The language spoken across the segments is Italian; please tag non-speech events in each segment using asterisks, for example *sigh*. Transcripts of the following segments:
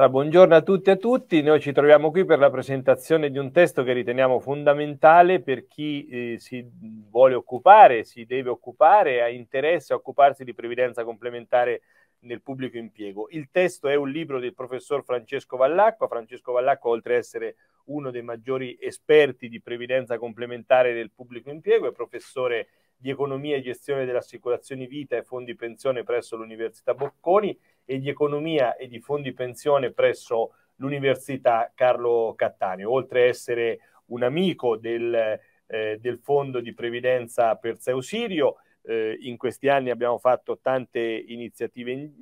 Allora, buongiorno a tutti e a tutti, noi ci troviamo qui per la presentazione di un testo che riteniamo fondamentale per chi eh, si vuole occupare, si deve occupare, ha interesse a occuparsi di previdenza complementare nel pubblico impiego. Il testo è un libro del professor Francesco Vallacqua. Francesco Vallacqua, oltre ad essere uno dei maggiori esperti di previdenza complementare del pubblico impiego, è professore di economia e gestione delle assicurazioni vita e fondi pensione presso l'Università Bocconi e di economia e di fondi pensione presso l'Università Carlo Cattaneo, oltre a essere un amico del, eh, del Fondo di Previdenza per Seu Sirio. Eh, in questi anni abbiamo fatto tante iniziative in,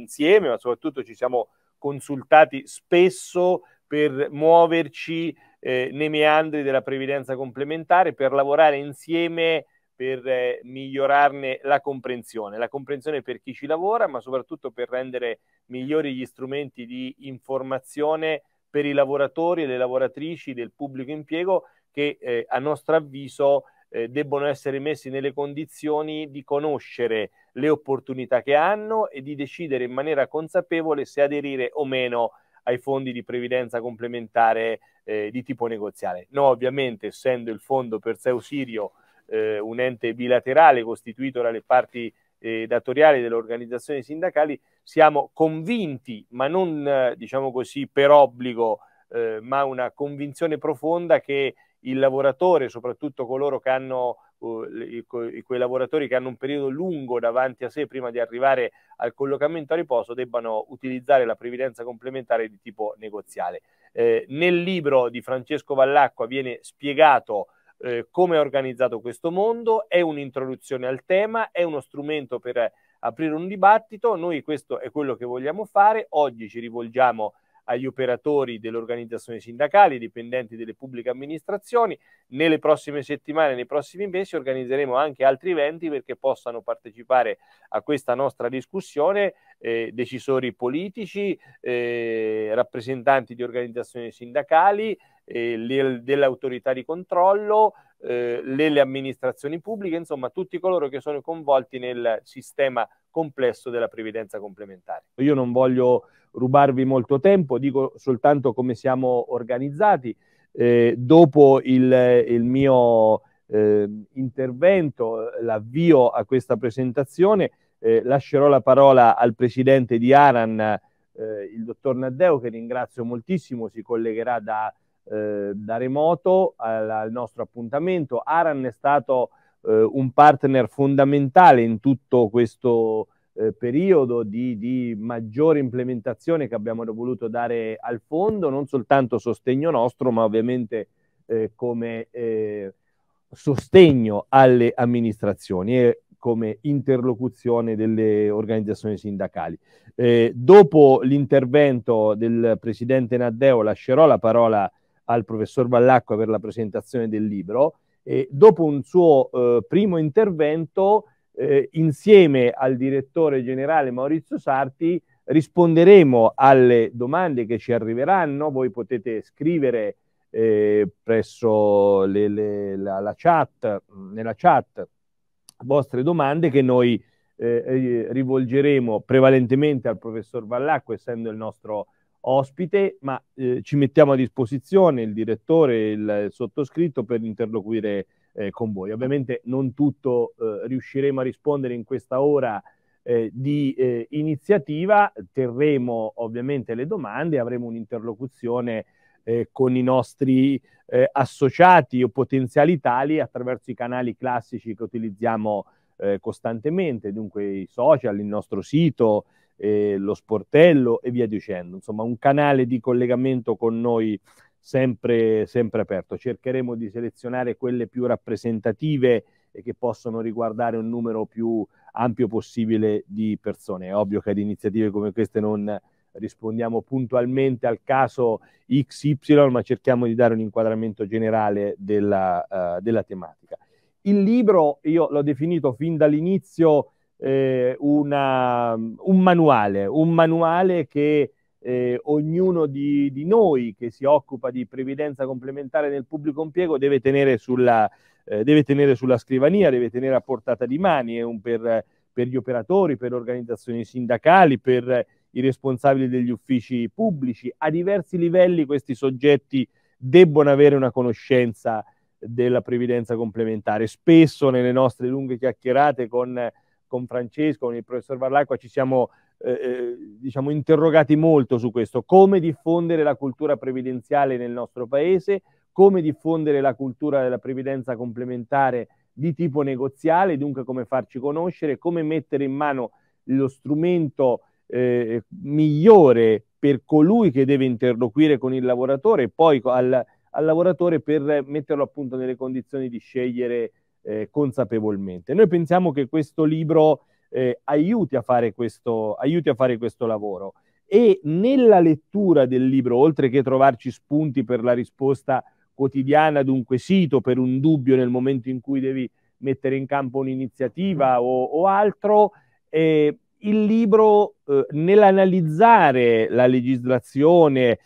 insieme, ma soprattutto ci siamo consultati spesso per muoverci eh, nei meandri della previdenza complementare, per lavorare insieme per eh, migliorarne la comprensione, la comprensione per chi ci lavora, ma soprattutto per rendere migliori gli strumenti di informazione per i lavoratori e le lavoratrici del pubblico impiego che eh, a nostro avviso eh, debbono essere messi nelle condizioni di conoscere le opportunità che hanno e di decidere in maniera consapevole se aderire o meno ai fondi di previdenza complementare eh, di tipo negoziale. No, ovviamente, essendo il fondo per sé usirio eh, un ente bilaterale costituito dalle parti eh, datoriali delle organizzazioni sindacali, siamo convinti, ma non eh, diciamo così per obbligo, eh, ma una convinzione profonda che il lavoratore, soprattutto coloro che hanno quei lavoratori che hanno un periodo lungo davanti a sé prima di arrivare al collocamento a riposo debbano utilizzare la previdenza complementare di tipo negoziale. Eh, nel libro di Francesco Vallacqua viene spiegato eh, come è organizzato questo mondo, è un'introduzione al tema, è uno strumento per aprire un dibattito, noi questo è quello che vogliamo fare, oggi ci rivolgiamo a agli operatori delle organizzazioni sindacali, dipendenti delle pubbliche amministrazioni. Nelle prossime settimane, nei prossimi mesi organizzeremo anche altri eventi perché possano partecipare a questa nostra discussione eh, decisori politici, eh, rappresentanti di organizzazioni sindacali, eh, le, delle autorità di controllo, eh, le, amministrazioni pubbliche, insomma tutti coloro che sono coinvolti nel sistema complesso della previdenza complementare. Io non voglio rubarvi molto tempo, dico soltanto come siamo organizzati. Eh, dopo il, il mio eh, intervento, l'avvio a questa presentazione, eh, lascerò la parola al presidente di Aran, eh, il dottor Naddeo, che ringrazio moltissimo, si collegherà da eh, da remoto al, al, nostro appuntamento. Aran è stato eh, un partner fondamentale in tutto questo eh, periodo di, di, maggiore implementazione che abbiamo voluto dare al fondo, non soltanto sostegno nostro, ma ovviamente eh, come eh, sostegno alle amministrazioni e come interlocuzione delle organizzazioni sindacali. Eh, dopo l'intervento del presidente Naddeo lascerò la parola al professor Vallacqua per la presentazione del libro e dopo un suo eh, primo intervento eh, insieme al direttore generale Maurizio Sarti risponderemo alle domande che ci arriveranno, voi potete scrivere eh, presso le, le, la, la, chat, nella chat vostre domande che noi eh, eh, rivolgeremo prevalentemente al professor Vallacqua essendo il nostro ospite, ma eh, ci mettiamo a disposizione il direttore e il, sottoscritto per interloquire eh, con voi. Ovviamente non tutto eh, riusciremo a rispondere in questa ora eh, di eh, iniziativa, terremo ovviamente le domande, avremo un'interlocuzione eh, con i nostri associati o potenziali tali attraverso i canali classici che utilizziamo costantemente, dunque i social, il nostro sito, eh, lo sportello e via dicendo. Insomma, un canale di collegamento con noi sempre, sempre aperto. Cercheremo di selezionare quelle più rappresentative e che possono riguardare un numero più ampio possibile di persone. È ovvio che ad iniziative come queste non rispondiamo puntualmente al caso XY, ma cerchiamo di dare un inquadramento generale della, uh, della tematica. Il libro io l'ho definito fin dall'inizio eh, una, un manuale, un manuale che eh, ognuno di, di, noi che si occupa di previdenza complementare nel pubblico impiego deve tenere sulla, eh, deve tenere sulla scrivania, deve tenere a portata di mani, è un per, per gli operatori, per le organizzazioni sindacali, per i responsabili degli uffici pubblici. A diversi livelli questi soggetti debbono avere una conoscenza della previdenza complementare. Spesso nelle nostre lunghe chiacchierate con con Francesco, con il professor Varlacqua ci siamo eh, eh, diciamo, interrogati molto su questo, come diffondere la cultura previdenziale nel nostro paese, come diffondere la cultura della previdenza complementare di tipo negoziale, dunque come farci conoscere, come mettere in mano lo strumento eh, migliore per colui che deve interloquire con il lavoratore e poi al, al lavoratore per metterlo appunto nelle condizioni di scegliere eh, consapevolmente. Noi pensiamo che questo libro eh, aiuti, a questo, aiuti a fare questo lavoro e nella lettura del libro, oltre che trovarci spunti per la risposta quotidiana ad un quesito, per un dubbio nel momento in cui devi mettere in campo un'iniziativa mm. o, o altro, eh, il libro eh, nell'analizzare la legislazione,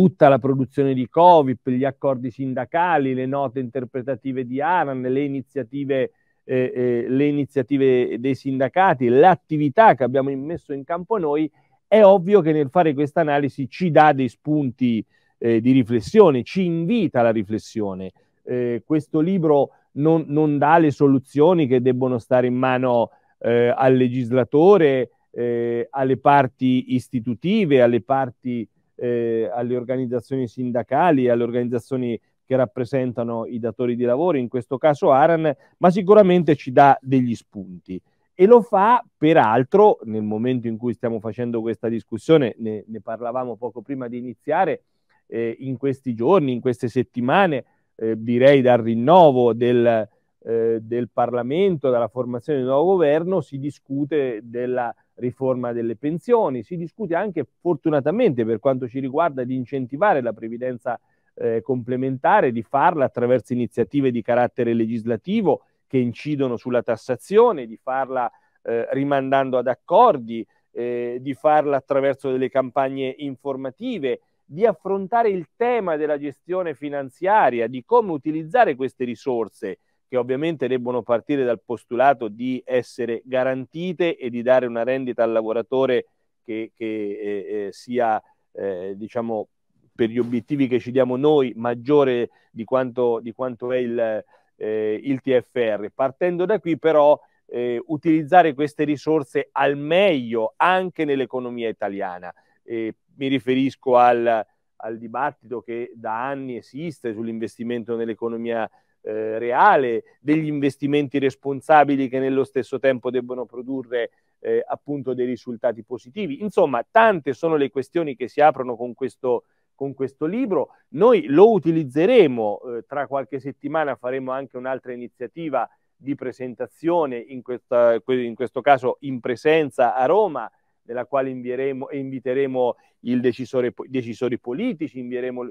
tutta la produzione di Covid, gli accordi sindacali, le note interpretative di Aran, le iniziative, eh, eh, le iniziative dei sindacati, l'attività che abbiamo messo in campo noi, è ovvio che nel fare questa analisi ci dà dei spunti eh, di riflessione, ci invita alla riflessione. Eh, questo libro non, non, dà le soluzioni che debbono stare in mano eh, al legislatore, eh, alle parti istitutive, alle parti eh, alle organizzazioni sindacali, alle organizzazioni che rappresentano i datori di lavoro, in questo caso Aran, ma sicuramente ci dà degli spunti. E lo fa, peraltro, nel momento in cui stiamo facendo questa discussione, ne, ne parlavamo poco prima di iniziare, eh, in questi giorni, in queste settimane, eh, direi dal rinnovo del, eh, del Parlamento, dalla formazione del nuovo governo, si discute della riforma delle pensioni, si discute anche fortunatamente per quanto ci riguarda di incentivare la previdenza eh, complementare, di farla attraverso iniziative di carattere legislativo che incidono sulla tassazione, di farla eh, rimandando ad accordi, eh, di farla attraverso delle campagne informative, di affrontare il tema della gestione finanziaria, di come utilizzare queste risorse che ovviamente debbono partire dal postulato di essere garantite e di dare una rendita al lavoratore che, che eh, eh sia, eh, diciamo, per gli obiettivi che ci diamo noi, maggiore di quanto, di quanto è il, eh, il, TFR. Partendo da qui però eh, utilizzare queste risorse al meglio anche nell'economia italiana. E mi riferisco al, al dibattito che da anni esiste sull'investimento nell'economia italiana eh, reale, degli investimenti responsabili che nello stesso tempo debbono produrre eh, appunto dei risultati positivi. Insomma, tante sono le questioni che si aprono con questo, con questo libro. Noi lo utilizzeremo eh, tra qualche settimana, faremo anche un'altra iniziativa di presentazione, in, questa, in questo caso in presenza a Roma nella quale inviteremo i decisori politici, inviteremo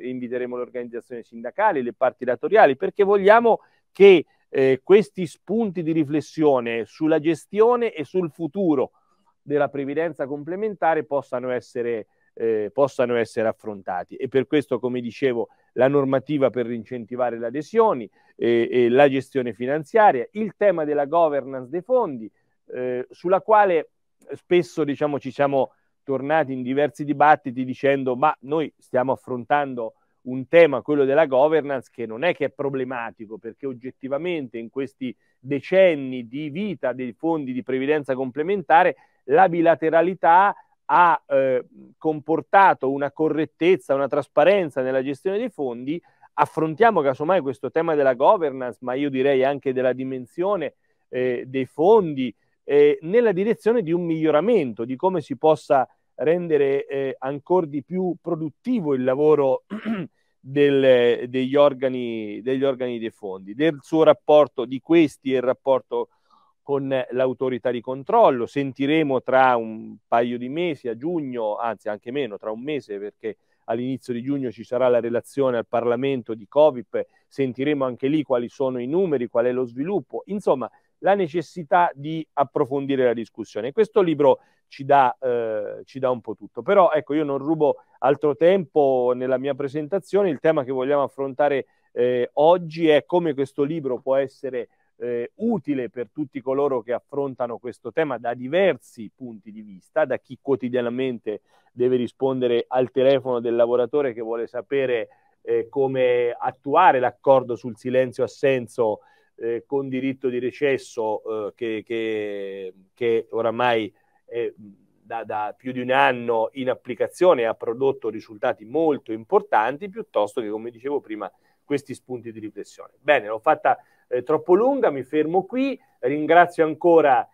le organizzazioni sindacali, le parti datoriali, perché vogliamo che eh, questi spunti di riflessione sulla gestione e sul futuro della previdenza complementare possano essere, eh, possano essere affrontati. E per questo, come dicevo, la normativa per incentivare le adesioni, eh, e la gestione finanziaria, il tema della governance dei fondi, eh, sulla quale spesso diciamo, ci siamo tornati in diversi dibattiti dicendo ma noi stiamo affrontando un tema, quello della governance, che non è che è problematico, perché oggettivamente in questi decenni di vita dei fondi di previdenza complementare la bilateralità ha eh, comportato una correttezza, una trasparenza nella gestione dei fondi. Affrontiamo casomai questo tema della governance, ma io direi anche della dimensione eh, dei fondi, eh, nella direzione di un miglioramento, di come si possa rendere eh, ancora di più produttivo il lavoro *clears throat* del, degli, organi, degli organi dei fondi, del suo rapporto di questi e il rapporto con l'autorità di controllo. Sentiremo tra un paio di mesi, a giugno, anzi anche meno, tra un mese, perché all'inizio di giugno ci sarà la relazione al Parlamento di Covid, sentiremo anche lì quali sono i numeri, qual è lo sviluppo. Insomma, la necessità di approfondire la discussione. Questo libro ci dà, eh, ci dà un po' tutto, però ecco io non rubo altro tempo nella mia presentazione, il tema che vogliamo affrontare eh, oggi è come questo libro può essere eh, utile per tutti coloro che affrontano questo tema da diversi punti di vista, da chi quotidianamente deve rispondere al telefono del lavoratore che vuole sapere eh, come attuare l'accordo sul silenzio assenso eh, con diritto di recesso eh, che, che, che, oramai è da, da, più di un anno in applicazione ha prodotto risultati molto importanti, piuttosto che, come dicevo prima, questi spunti di riflessione. Bene, l'ho fatta eh, troppo lunga, mi fermo qui, ringrazio ancora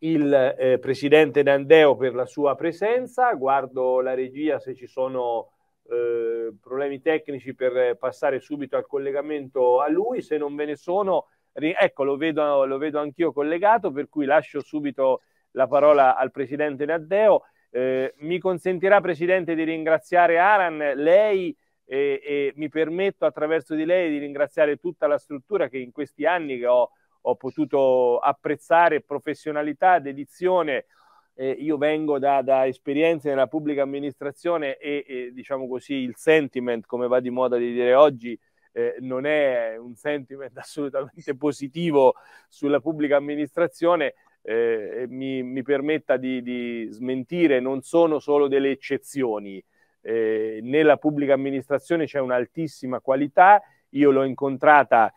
il eh, presidente Dandeo per la sua presenza, guardo la regia se ci sono... Eh, problemi tecnici per passare subito al collegamento a lui, se non ve ne sono ecco, lo vedo, lo vedo anch'io collegato, per cui lascio subito la parola al presidente Naddeo. Eh, mi consentirà, presidente, di ringraziare Aran, lei e, e, mi permetto attraverso di lei di ringraziare tutta la struttura che in questi anni che ho, ho potuto apprezzare, professionalità, dedizione. Eh, io vengo da, da, esperienze nella pubblica amministrazione e, e diciamo così il sentiment, come va di moda di dire oggi, eh, non è un sentiment *laughs* assolutamente positivo sulla pubblica amministrazione, eh, mi, mi, permetta di, di, smentire, non sono solo delle eccezioni. Eh, nella pubblica amministrazione c'è un'altissima qualità, io l'ho incontrata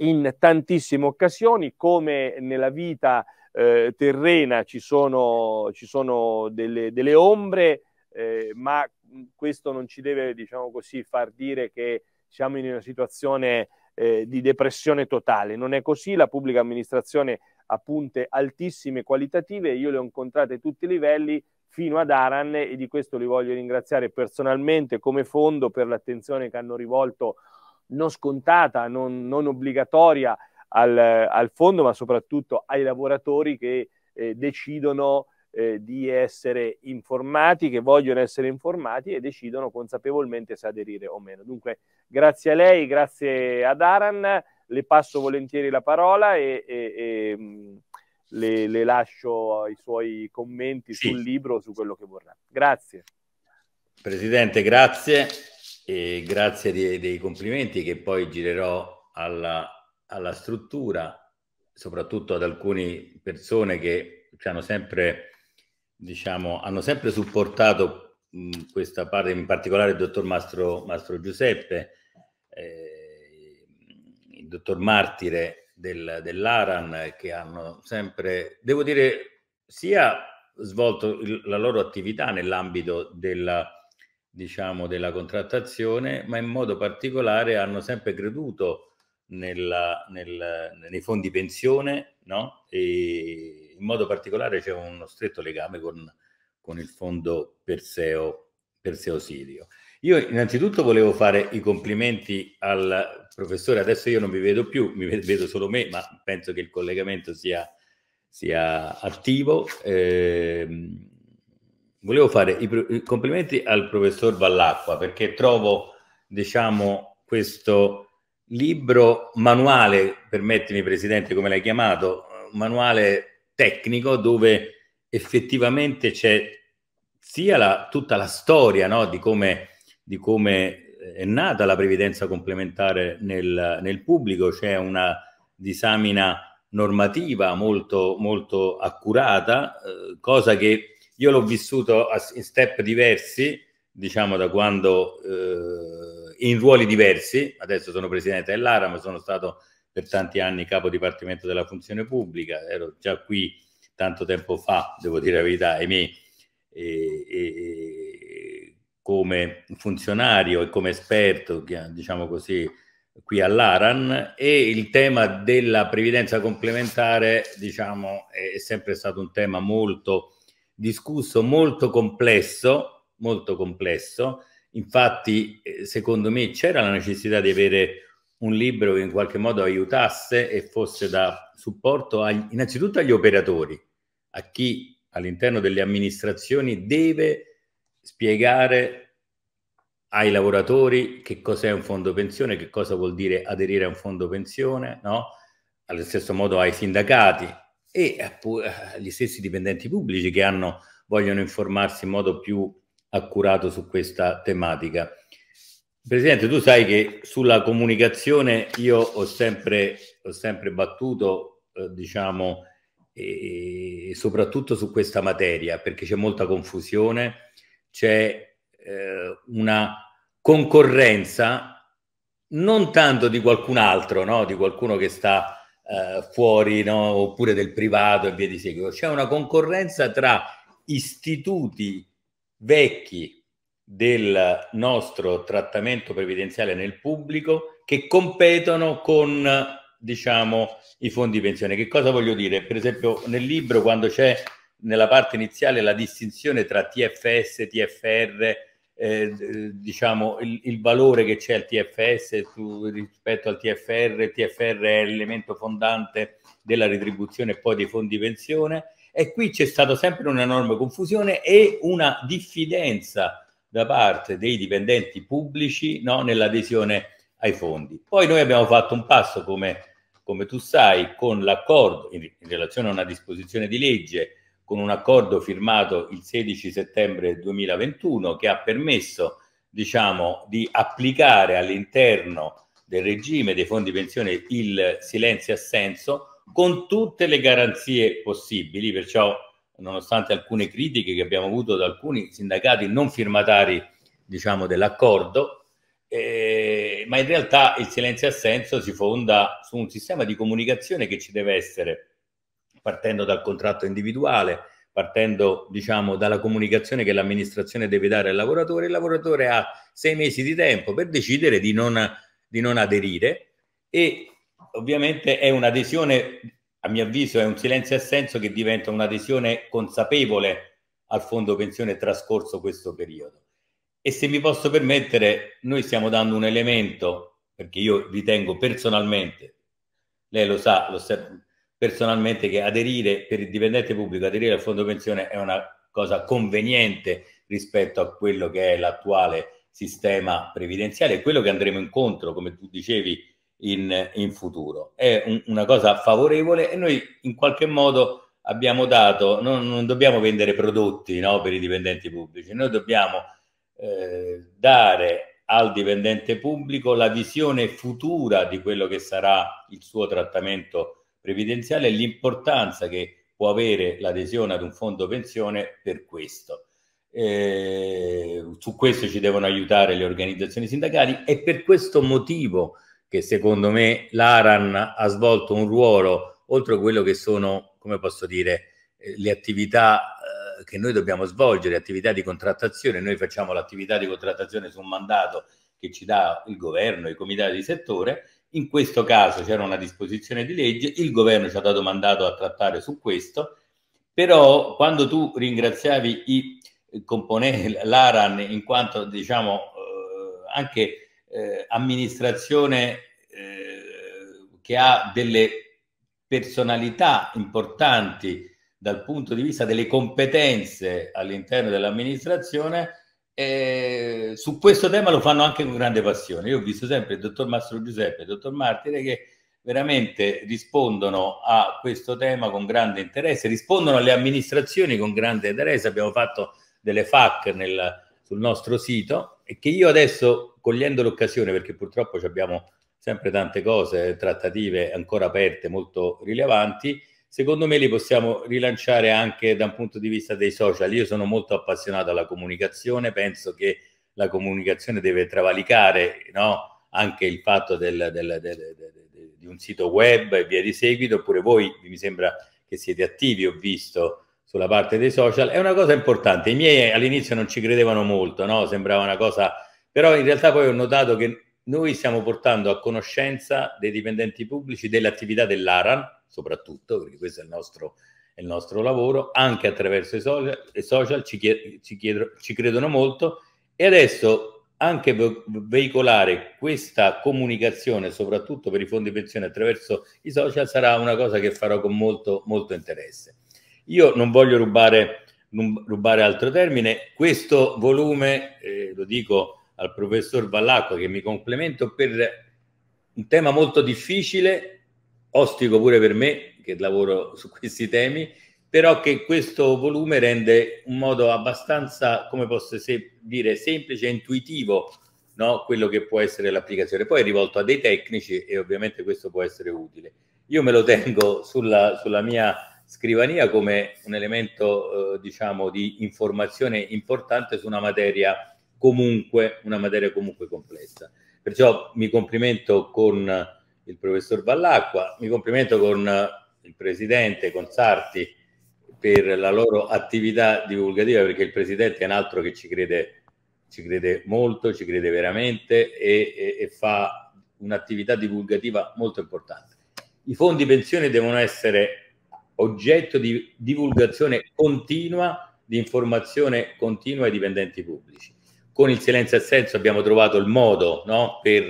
in tantissime occasioni, come nella vita eh, terrena ci sono, ci sono delle, delle, ombre, eh, ma questo non ci deve, diciamo così, far dire che siamo in una situazione eh, di depressione totale. Non è così, la pubblica amministrazione ha punte altissime qualitative, io le ho incontrate a tutti i livelli fino ad Aran e di questo li voglio ringraziare personalmente come fondo per l'attenzione che hanno rivolto non scontata, non, non obbligatoria al, al, fondo, ma soprattutto ai lavoratori che eh, decidono eh, di essere informati, che vogliono essere informati e decidono consapevolmente se aderire o meno. Dunque, grazie a lei, grazie ad Aran, le passo volentieri la parola e, e, e mm, le, le, lascio i suoi commenti sì. sul libro, o su quello che vorrà. Grazie. Presidente, grazie e grazie dei, dei complimenti che poi girerò alla, alla struttura, soprattutto ad alcune persone che ci hanno sempre diciamo, hanno sempre supportato mh, questa parte, in particolare il dottor Mastro, Mastro Giuseppe, eh, il dottor Martire del, dell'Aran, che hanno sempre, devo dire, sia svolto il, la loro attività nell'ambito della, diciamo, della contrattazione, ma in modo particolare hanno sempre creduto nella, nel, nei fondi pensione no? e, in modo particolare c'è uno stretto legame con, con il fondo Perseo, Perseo Sirio. Io innanzitutto volevo fare i complimenti al professore, adesso io non vi vedo più, mi vedo solo me, ma penso che il collegamento sia, sia attivo. Eh, volevo fare i, i, complimenti al professor Vallacqua perché trovo, diciamo, questo libro manuale, permettimi Presidente come l'hai chiamato, manuale tecnico dove effettivamente c'è sia la, tutta la storia no, di, come, di, come, eh, è nata la previdenza complementare nel, nel pubblico, c'è una disamina normativa molto, molto accurata, eh, cosa che io l'ho vissuto a, in step diversi, diciamo da quando eh, in ruoli diversi, adesso sono presidente dell'ARAM, sono stato per tanti anni capo dipartimento della funzione pubblica, ero già qui tanto tempo fa, devo dire la verità, ahimè, e, e, come funzionario e come esperto, diciamo così, qui all'Aran e il tema della previdenza complementare, diciamo, è sempre stato un tema molto discusso, molto complesso, molto complesso. Infatti, eh, secondo me c'era la necessità di avere un libro che in qualche modo aiutasse e fosse da supporto agli, innanzitutto agli operatori, a chi all'interno delle amministrazioni deve spiegare ai lavoratori che cos'è un fondo pensione, che cosa vuol dire aderire a un fondo pensione, no? allo stesso modo ai sindacati e agli stessi dipendenti pubblici che hanno, vogliono informarsi in modo più accurato su questa tematica. Presidente, tu sai che sulla comunicazione io ho sempre, ho sempre battuto, eh, diciamo, e soprattutto su questa materia, perché c'è molta confusione, c'è eh, una concorrenza non tanto di qualcun altro, no? di qualcuno che sta eh, fuori, no? oppure del privato e via di seguito, c'è una concorrenza tra istituti vecchi del nostro trattamento previdenziale nel pubblico che competono con diciamo i fondi pensione. Che cosa voglio dire? Per esempio nel libro quando c'è nella parte iniziale la distinzione tra TFS, TFR, eh, diciamo il, il, valore che c'è al TFS su, rispetto al TFR, TFR è l'elemento fondante della retribuzione e poi dei fondi pensione e qui c'è stata sempre un'enorme confusione e una diffidenza da parte dei dipendenti pubblici no, nell'adesione ai fondi. Poi noi abbiamo fatto un passo, come, come tu sai, con l'accordo in, in, relazione a una disposizione di legge, con un accordo firmato il 16 settembre 2021 che ha permesso diciamo, di applicare all'interno del regime dei fondi pensione il silenzio assenso con tutte le garanzie possibili, perciò nonostante alcune critiche che abbiamo avuto da alcuni sindacati non firmatari diciamo, dell'accordo, eh, ma in realtà il silenzio assenso si fonda su un sistema di comunicazione che ci deve essere, partendo dal contratto individuale, partendo diciamo, dalla comunicazione che l'amministrazione deve dare al lavoratore, il lavoratore ha sei mesi di tempo per decidere di non, di non aderire e ovviamente è un'adesione a mio avviso è un silenzio assenso che diventa un'adesione consapevole al fondo pensione trascorso questo periodo. E se mi posso permettere, noi stiamo dando un elemento, perché io ritengo personalmente, lei lo sa, lo sa personalmente, che aderire per il dipendente pubblico, aderire al fondo pensione è una cosa conveniente rispetto a quello che è l'attuale sistema previdenziale e quello che andremo incontro, come tu dicevi, in, in futuro. È un, una cosa favorevole e noi in qualche modo abbiamo dato, non, non dobbiamo vendere prodotti no, per i dipendenti pubblici, noi dobbiamo eh, dare al dipendente pubblico la visione futura di quello che sarà il suo trattamento previdenziale e l'importanza che può avere l'adesione ad un fondo pensione per questo. Eh, su questo ci devono aiutare le organizzazioni sindacali e per questo motivo che secondo me l'ARAN ha svolto un ruolo oltre a quello che sono, come posso dire, eh, le attività eh, che noi dobbiamo svolgere, attività di contrattazione, noi facciamo l'attività di contrattazione su un mandato che ci dà il governo, i comitati di settore, in questo caso c'era una disposizione di legge, il governo ci ha dato mandato a trattare su questo, però quando tu ringraziavi i eh, componenti, l'ARAN, in quanto diciamo eh, anche eh, amministrazione eh, che ha delle personalità importanti dal punto di vista delle competenze all'interno dell'amministrazione, eh, su questo tema lo fanno anche con grande passione. Io ho visto sempre il dottor Mastro Giuseppe e il dottor Martire che veramente rispondono a questo tema con grande interesse, rispondono alle amministrazioni con grande interesse. Abbiamo fatto delle FAC nel, sul nostro sito e che io adesso, cogliendo l'occasione, perché purtroppo abbiamo sempre tante cose, trattative ancora aperte, molto rilevanti, secondo me li possiamo rilanciare anche da un punto di vista dei social. Io sono molto appassionato alla comunicazione, penso che la comunicazione deve travalicare no? anche il fatto del, del, del, di un sito web e via di seguito, oppure voi mi sembra che siete attivi, ho visto sulla parte dei social, è una cosa importante. I miei all'inizio non ci credevano molto, no? sembrava una cosa, però in realtà poi ho notato che noi stiamo portando a conoscenza dei dipendenti pubblici dell'attività dell'ARAN, soprattutto, perché questo è il nostro, è il nostro lavoro, anche attraverso i social, i social ci, chied, ci, chied, ci credono molto e adesso anche veicolare questa comunicazione, soprattutto per i fondi pensione attraverso i social, sarà una cosa che farò con molto, molto interesse. Io non voglio rubare, rubare altro termine, questo volume, eh, lo dico al professor Vallacqua che mi complimento per un tema molto difficile, ostico pure per me che lavoro su questi temi, però che questo volume rende un modo abbastanza, come posso se- dire, semplice e intuitivo no? quello che può essere l'applicazione. Poi è rivolto a dei tecnici e ovviamente questo può essere utile. Io me lo tengo sulla, sulla mia scrivania come un elemento eh, diciamo di informazione importante su una materia comunque una materia comunque complessa perciò mi complimento con il professor Ballacqua mi complimento con il presidente con Sarti per la loro attività divulgativa perché il presidente è un altro che ci crede ci crede molto ci crede veramente e, e, e fa un'attività divulgativa molto importante i fondi pensione devono essere oggetto di divulgazione continua di informazione continua ai dipendenti pubblici. Con il silenzio e senso abbiamo trovato il modo no, per,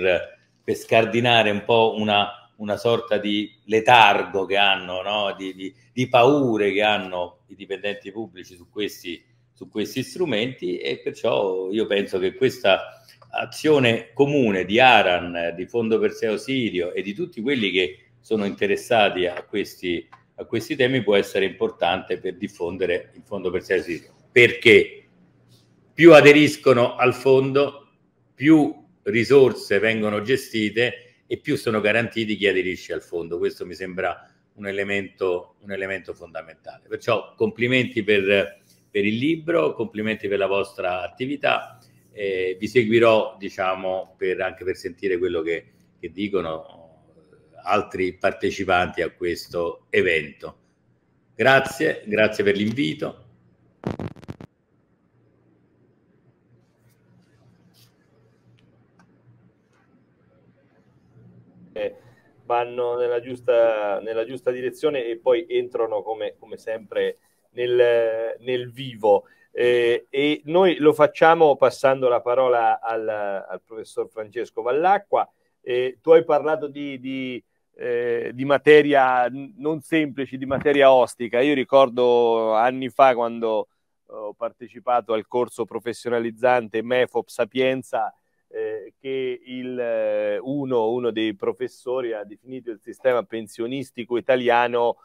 per, scardinare un po' una, una, sorta di letargo che hanno, no, di, di, di, paure che hanno i dipendenti pubblici su questi, su questi strumenti e perciò io penso che questa azione comune di Aran, di Fondo Perseo Sirio e di tutti quelli che sono interessati a questi strumenti a questi temi può essere importante per diffondere il fondo per servizi. Perché più aderiscono al fondo, più risorse vengono gestite e più sono garantiti chi aderisce al fondo. Questo mi sembra un elemento, un elemento fondamentale. Perciò complimenti per, per, il libro, complimenti per la vostra attività. Eh, vi seguirò diciamo, per, anche per sentire quello che, che dicono altri partecipanti a questo evento. Grazie, grazie per l'invito. Eh, vanno nella giusta, nella giusta, direzione e poi entrano come, come sempre nel, nel vivo. Eh, e noi lo facciamo passando la parola al, al professor Francesco Vallacqua. Eh, tu hai parlato di, di eh, di materia non semplice, di materia ostica. Io ricordo anni fa quando eh, ho partecipato al corso professionalizzante MEFOP Sapienza eh, che il, eh, uno, uno dei professori ha definito il sistema pensionistico italiano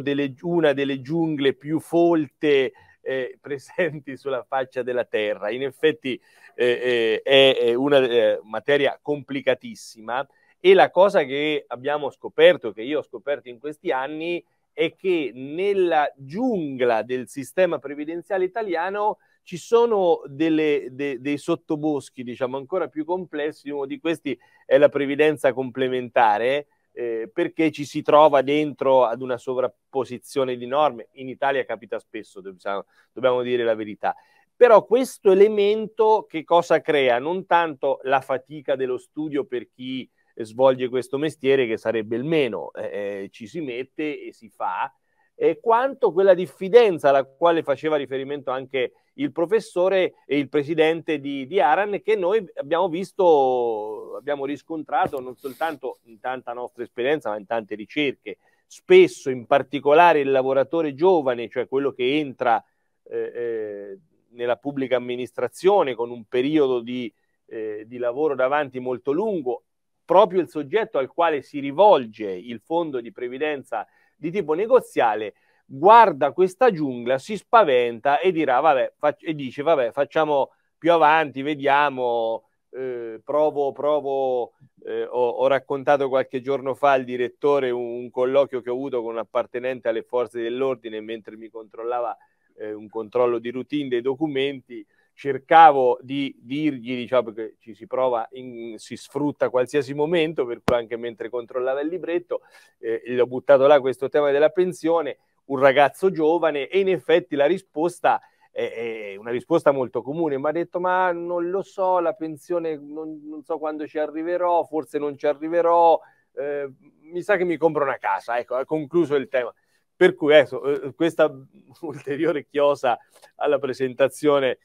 delle, una delle giungle più folte eh, *laughs* presenti sulla faccia della terra. In effetti eh, eh, è una materia complicatissima e la cosa che abbiamo scoperto, che io ho scoperto in questi anni, è che nella giungla del sistema previdenziale italiano ci sono delle, de, dei sottoboschi, diciamo, ancora più complessi. Uno di questi è la previdenza complementare, eh, perché ci si trova dentro ad una sovrapposizione di norme. In Italia capita spesso, dobbiamo, dobbiamo dire la verità. Però questo elemento che cosa crea? Non tanto la fatica dello studio per chi eh, svolge questo mestiere che sarebbe il meno, eh, eh ci si mette e si fa, eh, quanto quella diffidenza alla quale faceva riferimento anche il professore e il presidente di, di Aran che noi abbiamo visto, abbiamo riscontrato non soltanto in tanta nostra esperienza ma in tante ricerche, spesso in particolare il lavoratore giovane, cioè quello che entra eh, eh nella pubblica amministrazione con un periodo di, eh, di lavoro davanti molto lungo, proprio il soggetto al quale si rivolge il fondo di previdenza di tipo negoziale guarda questa giungla, si spaventa e, dirà, vabbè, e dice vabbè facciamo più avanti, vediamo, eh, provo, provo eh, ho, ho, raccontato qualche giorno fa al direttore un, un, colloquio che ho avuto con un appartenente alle forze dell'ordine mentre mi controllava eh, un controllo di routine dei documenti cercavo di dirgli, diciamo, perché ci si prova, in, si sfrutta qualsiasi momento, per cui anche mentre controllava il libretto, eh, gli ho buttato là questo tema della pensione, un ragazzo giovane, e in effetti la risposta è, è una risposta molto comune, mi ha detto ma non lo so, la pensione non, non so quando ci arriverò, forse non ci arriverò, eh, mi sa che mi compro una casa, ecco, ha concluso il tema. Per cui ecco, eh, questa *laughs* ulteriore chiosa alla presentazione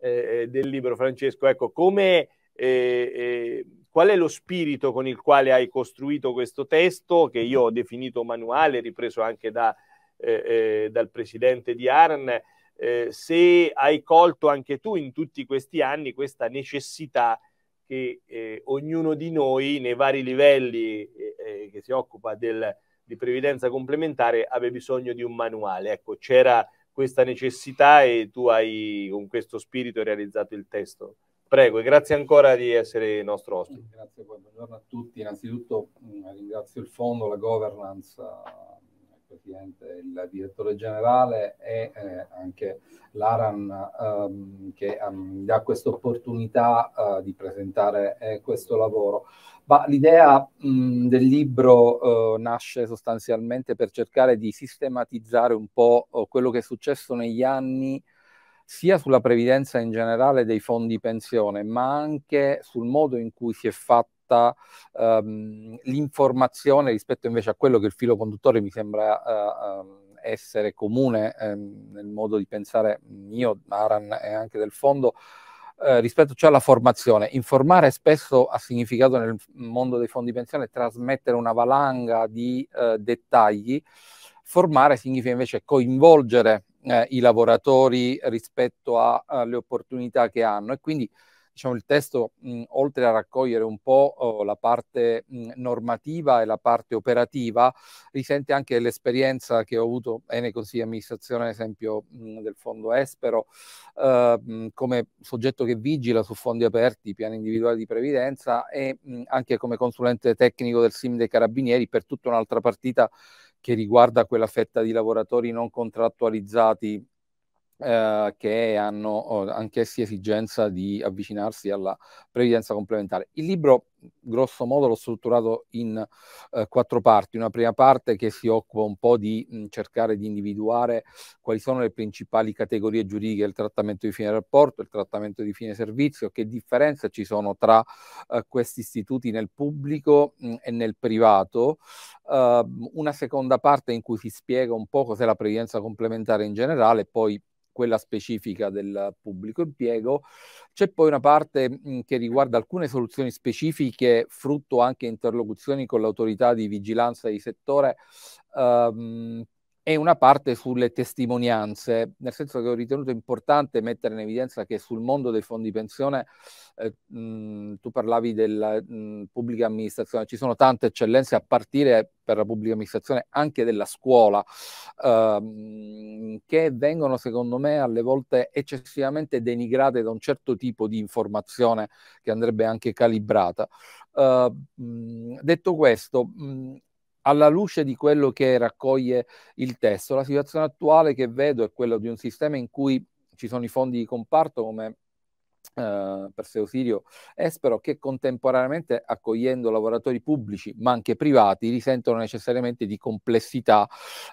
eh, eh, del libro, Francesco. Ecco, come, eh, eh, qual è lo spirito con il quale hai costruito questo testo, che io ho definito manuale, ripreso anche da, eh, dal presidente di ARN, se hai colto anche tu in tutti questi anni questa necessità che eh, ognuno di noi nei vari livelli eh, che si occupa del, di previdenza complementare aveva bisogno di un manuale. Ecco, c'era questa necessità e tu hai con questo spirito realizzato il testo. Prego e grazie ancora di essere nostro ospite. Grazie, buongiorno a tutti. Innanzitutto mm, ringrazio il fondo, la governance presidente, il direttore generale e eh, anche l'Aran ehm, che ehm, dà questa opportunità eh, di presentare eh, questo lavoro. Ma l'idea mh, del libro eh, nasce sostanzialmente per cercare di sistematizzare un po' eh, quello che è successo negli anni sia sulla previdenza in generale dei fondi pensione, ma anche sul modo in cui si è fatto porta ehm, l'informazione rispetto invece a quello che il filo conduttore mi sembra eh, ehm, essere comune ehm, nel modo di pensare mio, Aran e anche del fondo. Eh, rispetto cioè alla formazione. Informare spesso ha significato nel mondo dei fondi pensione trasmettere una valanga di eh, dettagli. Formare significa invece coinvolgere eh, i lavoratori rispetto alle opportunità che hanno e quindi diciamo, il testo, mh, oltre a raccogliere un po' oh, la parte mh, normativa e la parte operativa, risente anche l'esperienza che ho avuto eh, nei consigli di amministrazione, ad esempio, mh, del Fondo Espero, eh, come soggetto che vigila su fondi aperti, piani individuali di previdenza e anche come consulente tecnico del SIM dei Carabinieri per tutta un'altra partita che riguarda quella fetta di lavoratori non contrattualizzati eh, che hanno oh, anch'essi esigenza di avvicinarsi alla previdenza complementare. Il libro, grosso modo, l'ho strutturato in eh, quattro parti. Una prima parte che si occupa un po' di mh, cercare di individuare quali sono le principali categorie giuridiche del trattamento di fine rapporto, il trattamento di fine servizio, che differenze ci sono tra eh, questi istituti nel pubblico mh, e nel privato. Ehm, una seconda parte in cui si spiega un po' cos'è la previdenza complementare in generale, poi quella specifica del pubblico impiego. C'è poi una parte mh, che riguarda alcune soluzioni specifiche, frutto anche interlocuzioni con l'autorità di vigilanza di settore, ehm, e una parte sulle testimonianze, nel senso che ho ritenuto importante mettere in evidenza che sul mondo dei fondi pensione, eh, mh, tu parlavi della mh, pubblica amministrazione, ci sono tante eccellenze a partire per la pubblica amministrazione anche della scuola, ehm, che vengono secondo me alle volte eccessivamente denigrate da un certo tipo di informazione che andrebbe anche calibrata. Eh, detto questo, alla luce di quello che raccoglie il testo, la situazione attuale che vedo è quella di un sistema in cui ci sono i fondi di comparto, come eh, Perseo Sirio Espero, che contemporaneamente accogliendo lavoratori pubblici ma anche privati risentono necessariamente di complessità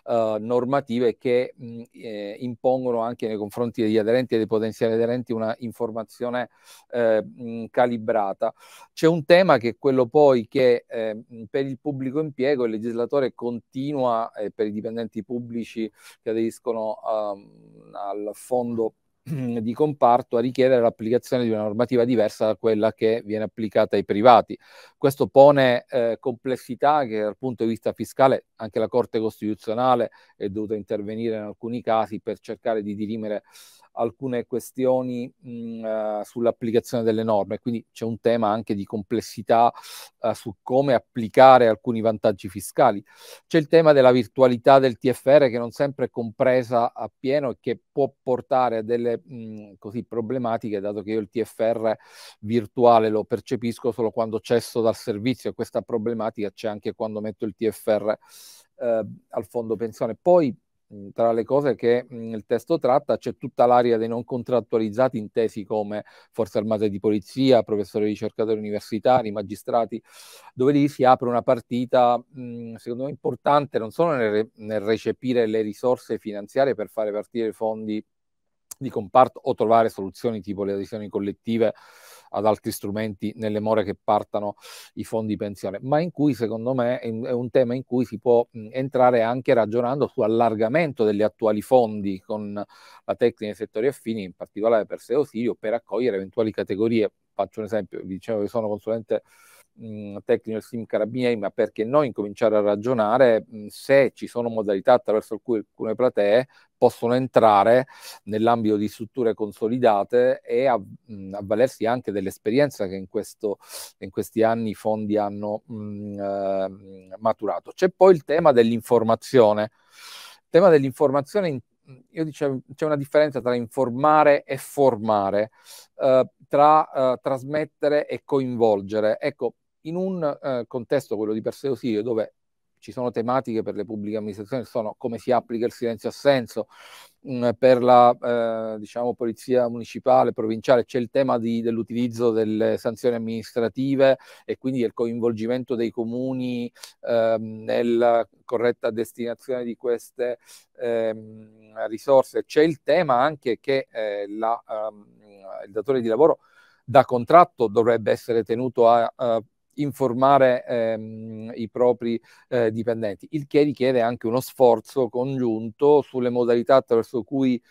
eh, normative che mh, eh, impongono anche nei confronti degli aderenti e dei potenziali aderenti una informazione eh, mh, calibrata. C'è un tema che è quello poi che eh, per il pubblico impiego il legislatore continua, eh, per i dipendenti pubblici che aderiscono ehm, al fondo *clears throat* di comparto a richiedere l'applicazione di una normativa diversa da quella che viene applicata ai privati. Questo pone eh, complessità che dal punto di vista fiscale anche la Corte Costituzionale è dovuta intervenire in alcuni casi per cercare di dirimere alcune questioni mh, eh, sull'applicazione delle norme, quindi c'è un tema anche di complessità uh, su come applicare alcuni vantaggi fiscali. C'è il tema della virtualità del TFR che non sempre è compresa appieno e che può portare a delle mh, così problematiche, dato che io il TFR virtuale lo percepisco solo quando cesso dal servizio e questa problematica c'è anche quando metto il TFR eh, al fondo pensione. Poi tra le cose che il testo tratta c'è tutta l'area dei non contrattualizzati intesi come forze armate di polizia, professori ricercatori universitari, magistrati, dove lì si apre una partita secondo me importante non solo nel, nel recepire le risorse finanziarie per fare partire fondi di comparto o trovare soluzioni tipo le adesioni collettive ad altri strumenti nelle more che partano i fondi pensione, ma in cui secondo me è un tema in cui si può entrare anche ragionando sull'allargamento degli attuali fondi con la tecnica dei settori affini, in particolare per Seosilio, per accogliere eventuali categorie. Faccio un esempio, vi dicevo che sono consulente tecnico del SIM Carabinieri, ma perché no incominciare a ragionare mh, se ci sono modalità attraverso alcune platee possono entrare nell'ambito di strutture consolidate e avvalersi anche dell'esperienza che in, questo, in questi anni i fondi hanno mh, ehm, maturato. C'è poi il tema dell'informazione. Il tema dell'informazione io dicevo, c'è una differenza tra informare e formare, eh, tra eh, trasmettere e coinvolgere. Ecco, in un eh, contesto, quello di Perseo Sirio, dove ci sono tematiche per le pubbliche amministrazioni, sono come si applica il silenzio assenso, mm, per la eh, diciamo, polizia municipale, provinciale, c'è il tema di, dell'utilizzo delle sanzioni amministrative e quindi del coinvolgimento dei comuni eh, nella corretta destinazione di queste eh, risorse. C'è il tema anche che eh, la, ehm, il datore di lavoro da contratto dovrebbe essere tenuto a, a eh, informare ehm, i propri eh, dipendenti, il che richiede anche uno sforzo congiunto sulle modalità attraverso cui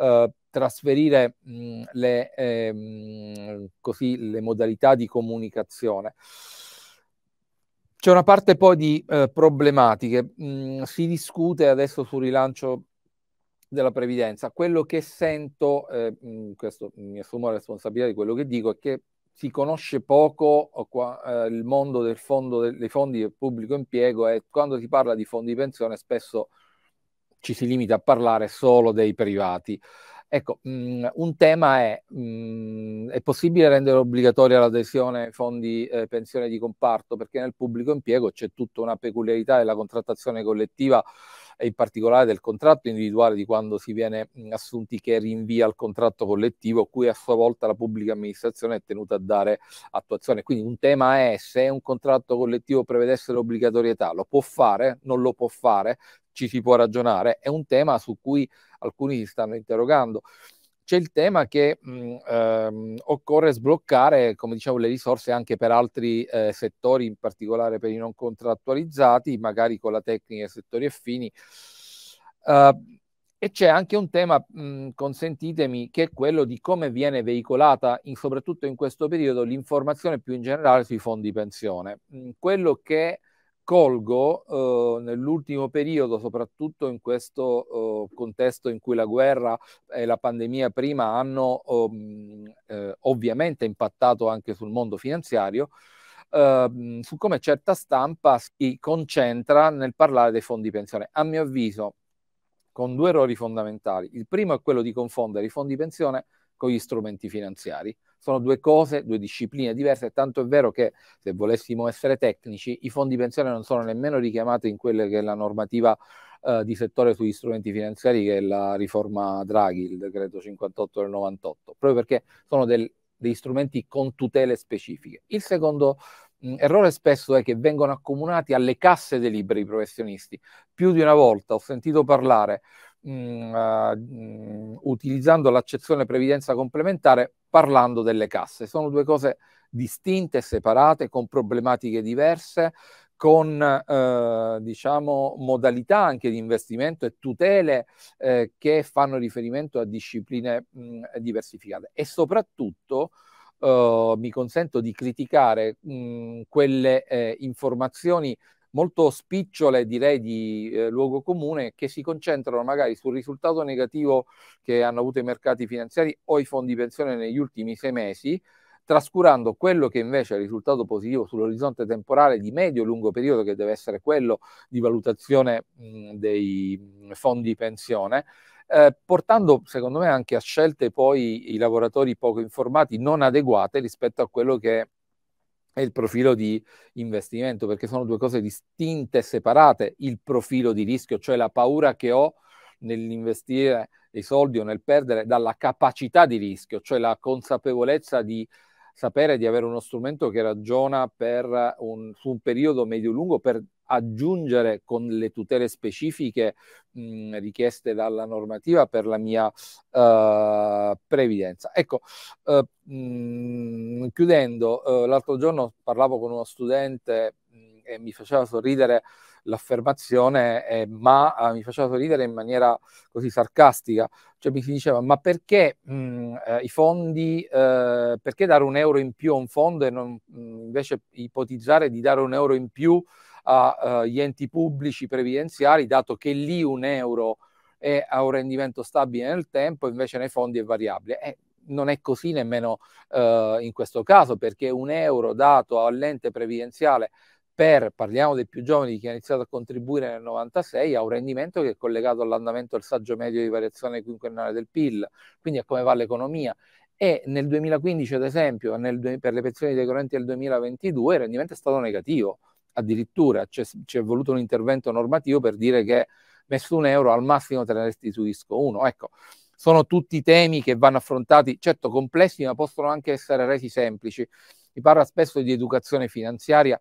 eh, trasferire mh, mm, le, ehm, così, le modalità di comunicazione. C'è una parte poi di eh, problematiche. Mm, si discute adesso sul rilancio della previdenza. Quello che sento, eh, mh, mm, questo mi assumo la responsabilità di quello che dico, è che si conosce poco qua, eh, il mondo del fondo del, dei fondi del pubblico impiego e quando si parla di fondi di pensione spesso ci si limita a parlare solo dei privati. Ecco, mh, mm, un tema è, mh, mm, è possibile rendere obbligatoria l'adesione ai fondi eh, pensione di comparto? Perché nel pubblico impiego c'è tutta una peculiarità della contrattazione collettiva in particolare del contratto individuale di quando si viene assunti che rinvia al contratto collettivo cui a sua volta la pubblica amministrazione è tenuta a dare attuazione. Quindi un tema è se un contratto collettivo prevedesse l'obbligatorietà, lo può fare, non lo può fare, ci si può ragionare, è un tema su cui alcuni si stanno interrogando c'è il tema che mh, ehm, occorre sbloccare, come dicevo, le risorse anche per altri eh, settori, in particolare per i non contrattualizzati, magari con la tecnica e settori affini. Uh, e c'è anche un tema, mh, consentitemi, che è quello di come viene veicolata, in, soprattutto in questo periodo, l'informazione più in generale sui fondi pensione. Mh, quello che colgo eh, nell'ultimo periodo, soprattutto in questo eh, contesto in cui la guerra e la pandemia prima hanno um, eh, ovviamente impattato anche sul mondo finanziario, ehm, su come certa stampa si concentra nel parlare dei fondi pensione. A mio avviso, con due errori fondamentali. Il primo è quello di confondere i fondi pensione con gli strumenti finanziari. Sono due cose, due discipline diverse, tanto è vero che se volessimo essere tecnici, i fondi pensione non sono nemmeno richiamati in quella che è la normativa eh, di settore sugli strumenti finanziari, che è la riforma Draghi, il decreto 58 del 98, proprio perché sono del, degli strumenti con tutele specifiche. Il secondo errore spesso è che vengono accomunati alle casse dei liberi professionisti. Più di una volta ho sentito parlare mh, mm, mm, utilizzando l'accezione previdenza complementare parlando delle casse. Sono due cose distinte, separate, con problematiche diverse, con eh, diciamo, modalità anche di investimento e tutele eh, che fanno riferimento a discipline mh, mm, diversificate e soprattutto eh, mi consento di criticare mh, quelle eh, informazioni molto spicciole, direi, di eh, luogo comune che si concentrano magari sul risultato negativo che hanno avuto i mercati finanziari o i fondi pensione negli ultimi sei mesi, trascurando quello che invece è il risultato positivo sull'orizzonte temporale di medio-lungo periodo, che deve essere quello di valutazione mh, mm, dei mm, fondi pensione. Eh, portando secondo me anche a scelte poi i lavoratori poco informati non adeguate rispetto a quello che e il profilo di investimento, perché sono due cose distinte e separate, il profilo di rischio, cioè la paura che ho nell'investire i soldi o nel perdere, dalla capacità di rischio, cioè la consapevolezza di sapere di avere uno strumento che ragiona per un, su un periodo medio-lungo per aggiungere con le tutele specifiche mh, richieste dalla normativa per la mia uh, previdenza. Ecco, uh, mh, chiudendo, uh, l'altro giorno parlavo con uno studente mh, e mi faceva sorridere l'affermazione, eh, ma eh, mi faceva sorridere in maniera così sarcastica, cioè mi si diceva ma perché mh, i fondi, perché dare un euro in più a un fondo e non, mh, invece ipotizzare di dare un euro in più agli eh, enti pubblici previdenziali, dato che lì un euro è a un rendimento stabile nel tempo, invece nei fondi è variabile. Eh, non è così nemmeno eh, in questo caso, perché un euro dato all'ente previdenziale per, parliamo dei più giovani che ha iniziato a contribuire nel 96, ha un rendimento che è collegato all'andamento del saggio medio di variazione quinquennale del PIL, quindi a come va l'economia. E nel 2015, ad esempio, nel, per le pensioni decorrenti del 2022, il rendimento è stato negativo, addirittura c'è, c'è voluto un intervento normativo per dire che nessun euro al massimo te ne restituisco uno. Ecco, sono tutti temi che vanno affrontati, certo complessi, ma possono anche essere resi semplici. Si parla spesso di educazione finanziaria,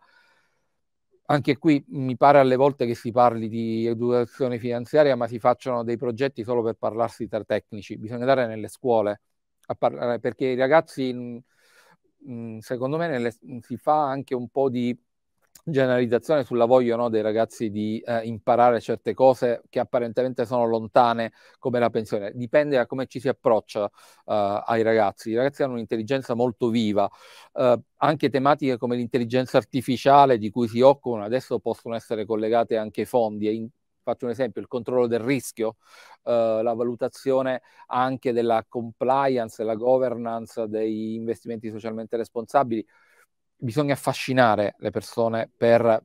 anche qui mi pare alle volte che si parli di educazione finanziaria, ma si facciano dei progetti solo per parlarsi tra tecnici, bisogna andare nelle scuole a parlare, perché i ragazzi, secondo me, nelle, si fa anche un po' di generalizzazione sulla voglia no dei ragazzi di eh, imparare certe cose che apparentemente sono lontane come la pensione, dipende da come ci si approccia eh, ai ragazzi. I ragazzi hanno un'intelligenza molto viva, eh, anche tematiche come l'intelligenza artificiale di cui si occupano adesso possono essere collegate anche ai fondi in, faccio un esempio, il controllo del rischio, eh, la valutazione anche della compliance, la governance degli investimenti socialmente responsabili bisogna affascinare le persone per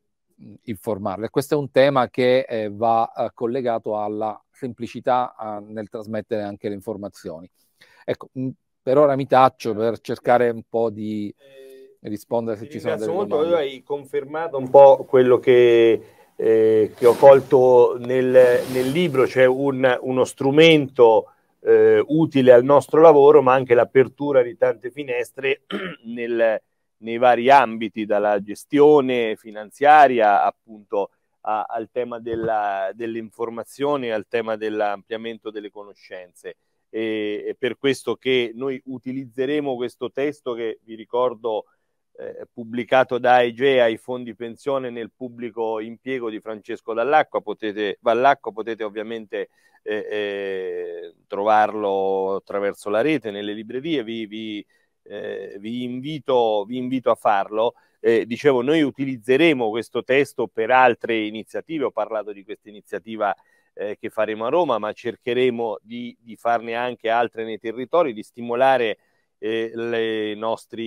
informarle. Questo è un tema che eh, va eh, collegato alla semplicità eh, nel trasmettere anche le informazioni. Ecco, mh, per ora mi taccio per cercare un po' di eh, rispondere se ci sono delle molto, domande. Molto, hai confermato un po' quello che, eh, che ho colto nel, nel libro, cioè un, uno strumento eh, utile al nostro lavoro, ma anche l'apertura di tante finestre *clears throat* nel nei vari ambiti, dalla gestione finanziaria appunto a, al tema della, delle al tema dell'ampliamento delle conoscenze. E, è per questo che noi utilizzeremo questo testo che vi ricordo eh, pubblicato da EGE ai fondi pensione nel pubblico impiego di Francesco Dall'Acqua, potete, Vallacqua, potete ovviamente eh, eh, trovarlo attraverso la rete, nelle librerie, vi, vi eh, vi, invito, vi, invito, a farlo. Eh, dicevo, noi utilizzeremo questo testo per altre iniziative, ho parlato di questa iniziativa eh, che faremo a Roma, ma cercheremo di, di, farne anche altre nei territori, di stimolare eh, le nostre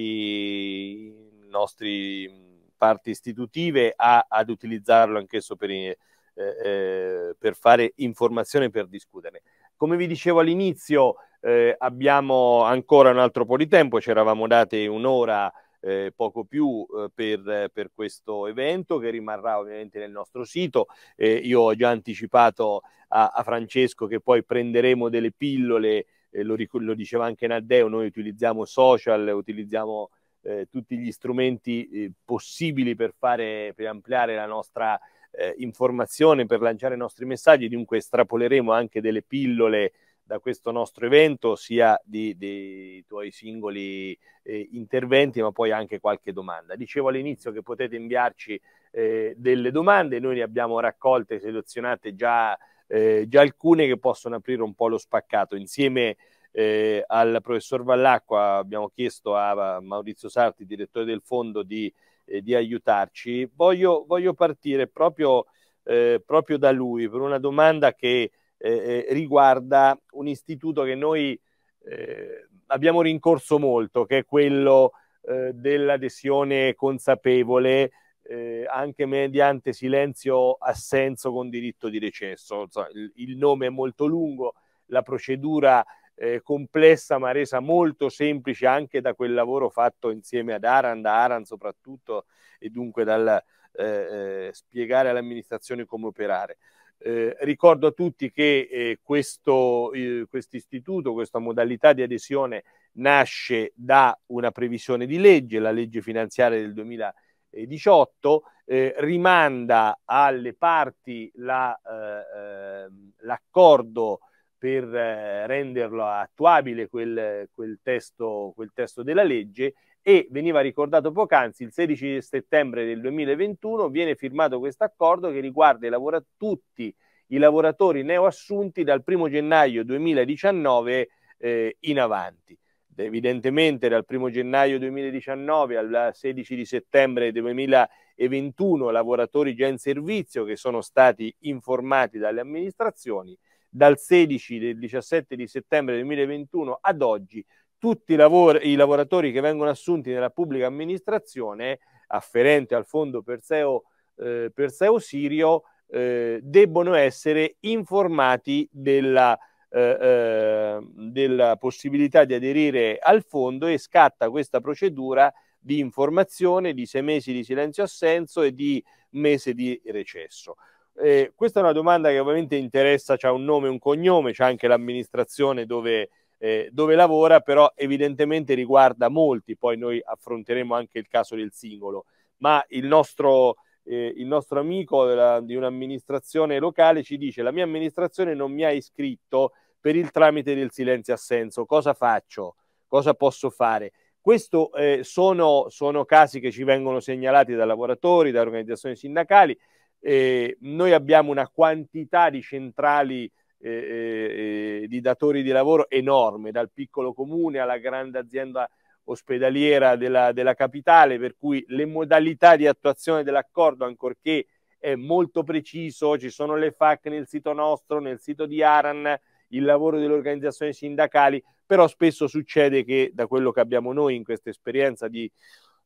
nostri parti istitutive a, ad utilizzarlo anch'esso per, eh, eh, per fare informazione per discuterne. Come vi dicevo all'inizio, eh, abbiamo ancora un altro po' di tempo, ci eravamo dati un'ora eh, poco più eh, per, per, questo evento che rimarrà ovviamente nel nostro sito. io ho già anticipato a, a, Francesco che poi prenderemo delle pillole, lo, lo, diceva anche Naddeo, noi utilizziamo social, utilizziamo eh, tutti gli strumenti eh, possibili per, fare, per ampliare la nostra eh, informazione, per lanciare i nostri messaggi, dunque estrapoleremo anche delle pillole da questo nostro evento, sia di, dei tuoi singoli eh, interventi, ma poi anche qualche domanda. Dicevo all'inizio che potete inviarci eh, delle domande, noi ne abbiamo raccolte, selezionate già, eh, già alcune che possono aprire un po' lo spaccato. Insieme eh, al professor Vallacqua abbiamo chiesto a Maurizio Sarti, direttore del fondo, di, eh, di aiutarci. Voglio, voglio partire proprio, eh, proprio da lui per una domanda che eh, eh, riguarda un istituto che noi eh, abbiamo rincorso molto, che è quello eh, dell'adesione consapevole eh, anche mediante silenzio assenso con diritto di recesso. Il, il nome è molto lungo, la procedura eh, complessa ma resa molto semplice anche da quel lavoro fatto insieme ad Aran, da Aran soprattutto e dunque dal eh, spiegare all'amministrazione come operare. Eh, ricordo a tutti che eh, questo eh, istituto, questa modalità di adesione nasce da una previsione di legge, la legge finanziaria del 2018, eh, rimanda alle parti la, eh, l'accordo per renderlo attuabile quel, quel, testo, quel testo della legge e veniva ricordato poc'anzi, il 16 settembre del 2021 viene firmato questo accordo che riguarda i lavora- tutti i lavoratori neoassunti dal 1 gennaio 2019 eh, in avanti. Evidentemente dal 1 gennaio 2019 al 16 settembre 2021 lavoratori già in servizio che sono stati informati dalle amministrazioni, dal 16 del 17 di settembre 2021 ad oggi tutti i, lavori, i lavoratori che vengono assunti nella pubblica amministrazione afferente al fondo Perseo, eh, Perseo Sirio eh, debbono essere informati della, eh, eh, della possibilità di aderire al fondo e scatta questa procedura di informazione, di sei mesi di silenzio assenso e di mese di recesso. Eh, questa è una domanda che ovviamente interessa, c'ha un nome e un cognome, c'è anche l'amministrazione dove eh, dove lavora, però evidentemente riguarda molti, poi noi affronteremo anche il caso del singolo, ma il nostro, eh, il nostro amico della, di un'amministrazione locale ci dice la mia amministrazione non mi ha iscritto per il tramite del silenzio assenso, cosa faccio? Cosa posso fare? Questi eh, sono, sono, casi che ci vengono segnalati da lavoratori, da organizzazioni sindacali. Eh, noi abbiamo una quantità di centrali eh, eh, di datori di lavoro enorme, dal piccolo comune alla grande azienda ospedaliera della, della capitale, per cui le modalità di attuazione dell'accordo, ancorché è molto preciso, ci sono le FAC nel sito nostro, nel sito di Aran, il lavoro delle organizzazioni sindacali, però spesso succede che da quello che abbiamo noi in questa esperienza di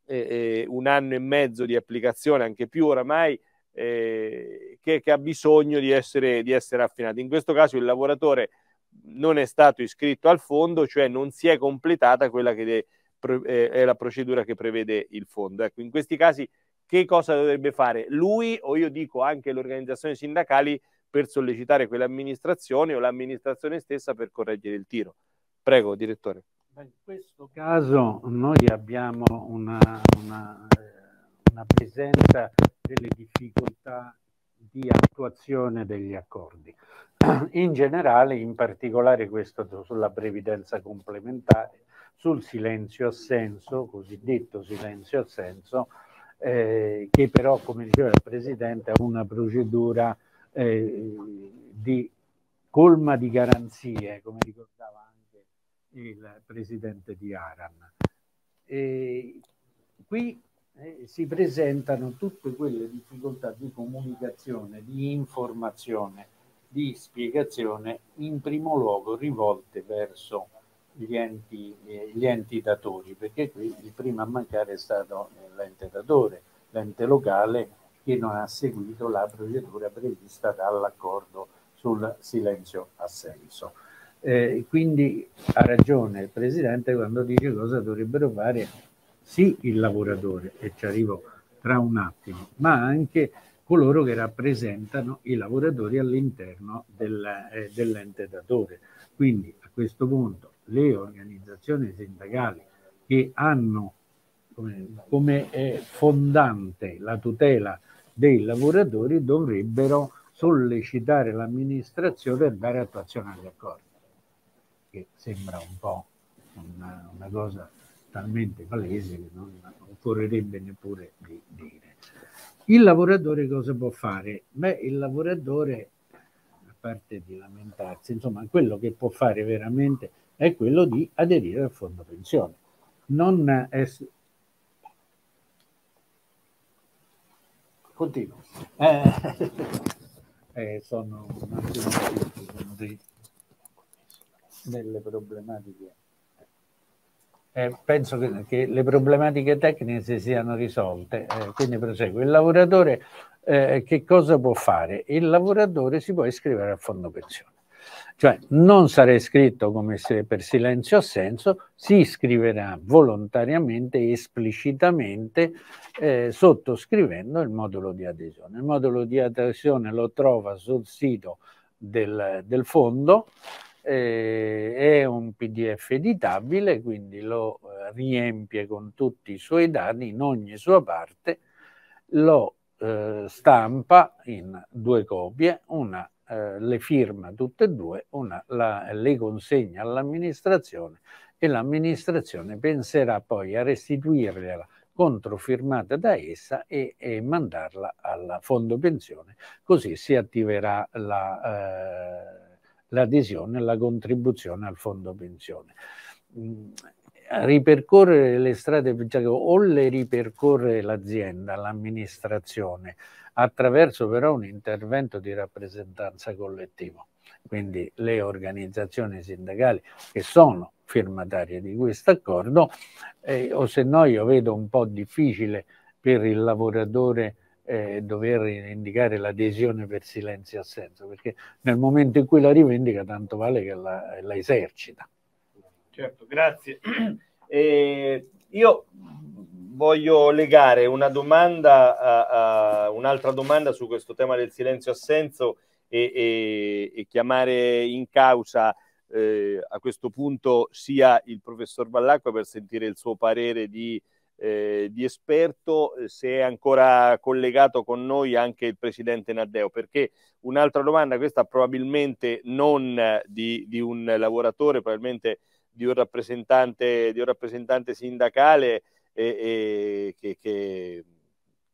eh, eh un anno e mezzo di applicazione, anche più oramai, eh, che, che, ha bisogno di essere, di essere affinato. In questo caso il lavoratore non è stato iscritto al fondo, cioè non si è completata quella che è, è la procedura che prevede il fondo. Ecco, in questi casi che cosa dovrebbe fare lui o io dico anche le organizzazioni sindacali per sollecitare quell'amministrazione o l'amministrazione stessa per correggere il tiro. Prego, direttore. In questo caso noi abbiamo una, una, eh, una presenza delle difficoltà di attuazione degli accordi. *clears throat* In generale, in particolare questo sulla previdenza complementare, sul silenzio assenso, cosiddetto silenzio assenso, eh, che però, come diceva il Presidente, ha una procedura eh, di colma di garanzie, come ricordava anche il Presidente di Aran. E qui eh, si presentano tutte quelle difficoltà di comunicazione, di informazione, di spiegazione, in primo luogo rivolte verso gli enti, eh, gli enti datori, perché qui il primo a mancare è stato eh, l'ente datore, l'ente locale che non ha seguito la procedura prevista dall'accordo sul silenzio assenso. Eh, quindi ha ragione il Presidente quando dice cosa dovrebbero fare sì il lavoratore, e ci arrivo tra un attimo, ma anche coloro che rappresentano i lavoratori all'interno del, eh, dell'ente datore. Quindi a questo punto le organizzazioni sindacali che hanno come, come eh, fondante la tutela dei lavoratori dovrebbero sollecitare l'amministrazione per dare attuazione agli accordi, che sembra un po' una, una cosa talmente palese che non occorrerebbe neppure di dire. Il lavoratore cosa può fare? Beh, il lavoratore, a parte di lamentarsi, insomma, quello che può fare veramente è quello di aderire al fondo pensione. Non essere... Continuo. Eh, eh, sono un attimo delle problematiche eh, penso che, che, le problematiche tecniche si siano risolte. Eh, quindi proseguo. Il lavoratore eh, che cosa può fare? Il lavoratore si può iscrivere al fondo pensione. Cioè non sarà iscritto come se per silenzio assenso, si iscriverà volontariamente e esplicitamente eh, sottoscrivendo il modulo di adesione. Il modulo di adesione lo trova sul sito del, del fondo eh, è un PDF editabile, quindi lo eh, riempie con tutti i suoi dati in ogni sua parte, lo eh, stampa in due copie, una eh, le firma tutte e due, una la, le consegna all'amministrazione e l'amministrazione penserà poi a restituirgliela controfirmata da essa e, e, mandarla al fondo pensione, così si attiverà la eh, l'adesione e la contribuzione al fondo pensione. Mm, ripercorrere le strade cioè, o le ripercorre l'azienda, l'amministrazione, attraverso però un intervento di rappresentanza collettiva. Quindi le organizzazioni sindacali che sono firmatarie di questo accordo, eh, o se no io vedo un po' difficile per il lavoratore eh, dover indicare l'adesione per silenzio e assenso, perché nel momento in cui la rivendica tanto vale che la, la esercita. Certo, grazie. Eh, io voglio legare una domanda a, a un'altra domanda su questo tema del silenzio-assenso e, e, e chiamare in causa eh, a questo punto sia il professor Ballacqua per sentire il suo parere di eh, di esperto, eh, se è ancora collegato con noi anche il presidente Naddeo, perché un'altra domanda, questa probabilmente non eh, di, di un lavoratore, probabilmente di un rappresentante, di un rappresentante sindacale e, e, che, che,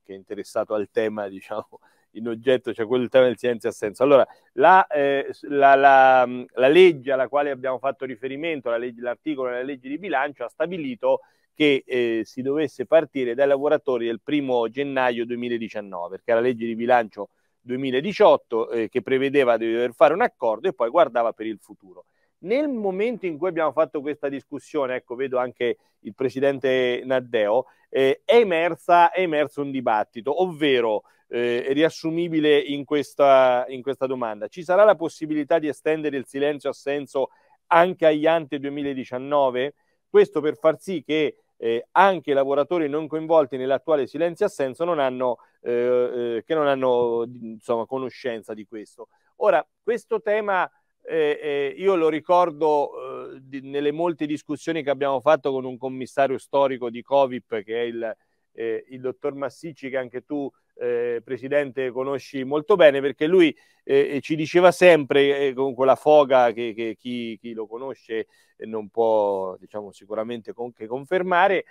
che, è interessato al tema, diciamo, in oggetto, cioè quel tema del silenzio assenso. Allora, la, eh, la, la, la legge alla quale abbiamo fatto riferimento, l'articolo della legge di bilancio, ha stabilito che eh, si dovesse partire dai lavoratori del primo gennaio 2019, perché la legge di bilancio 2018 eh, che prevedeva di dover fare un accordo e poi guardava per il futuro. Nel momento in cui abbiamo fatto questa discussione, ecco, vedo anche il presidente Naddeo, eh, è, emersa, è, emerso un dibattito, ovvero eh, riassumibile in questa, in questa domanda. Ci sarà la possibilità di estendere il silenzio assenso anche agli ante 2019? Questo per far sì che eh, anche i lavoratori non coinvolti nell'attuale silenzio assenso non hanno, eh, eh non hanno insomma, conoscenza di questo. Ora, questo tema eh, eh, io lo ricordo di, nelle molte discussioni che abbiamo fatto con un commissario storico di Covip, che è il, il dottor Massicci, che anche tu eh, Presidente, conosci molto bene perché lui eh, eh ci diceva sempre eh, con quella foga che, che chi, chi, lo conosce eh, non può diciamo, sicuramente con, che confermare,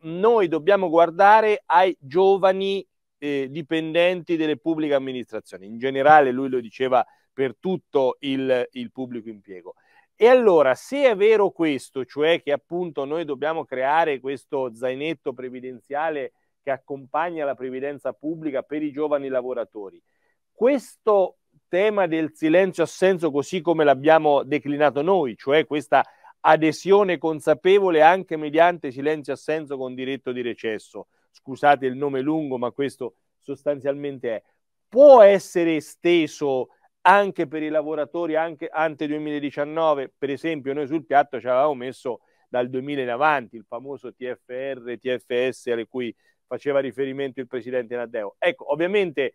noi dobbiamo guardare ai giovani eh, dipendenti delle pubbliche amministrazioni. In generale lui lo diceva per tutto il, il pubblico impiego. E allora, se è vero questo, cioè che appunto noi dobbiamo creare questo zainetto previdenziale che accompagna la previdenza pubblica per i giovani lavoratori. Questo tema del silenzio assenso così come l'abbiamo declinato noi, cioè questa adesione consapevole anche mediante silenzio assenso con diritto di recesso. Scusate il nome lungo, ma questo sostanzialmente è. Può essere esteso anche per i lavoratori anche ante 2019, per esempio noi sul piatto ci avevamo messo dal 2000 in avanti il famoso TFR, TFS alle cui faceva riferimento il presidente Naddeo. Ecco, ovviamente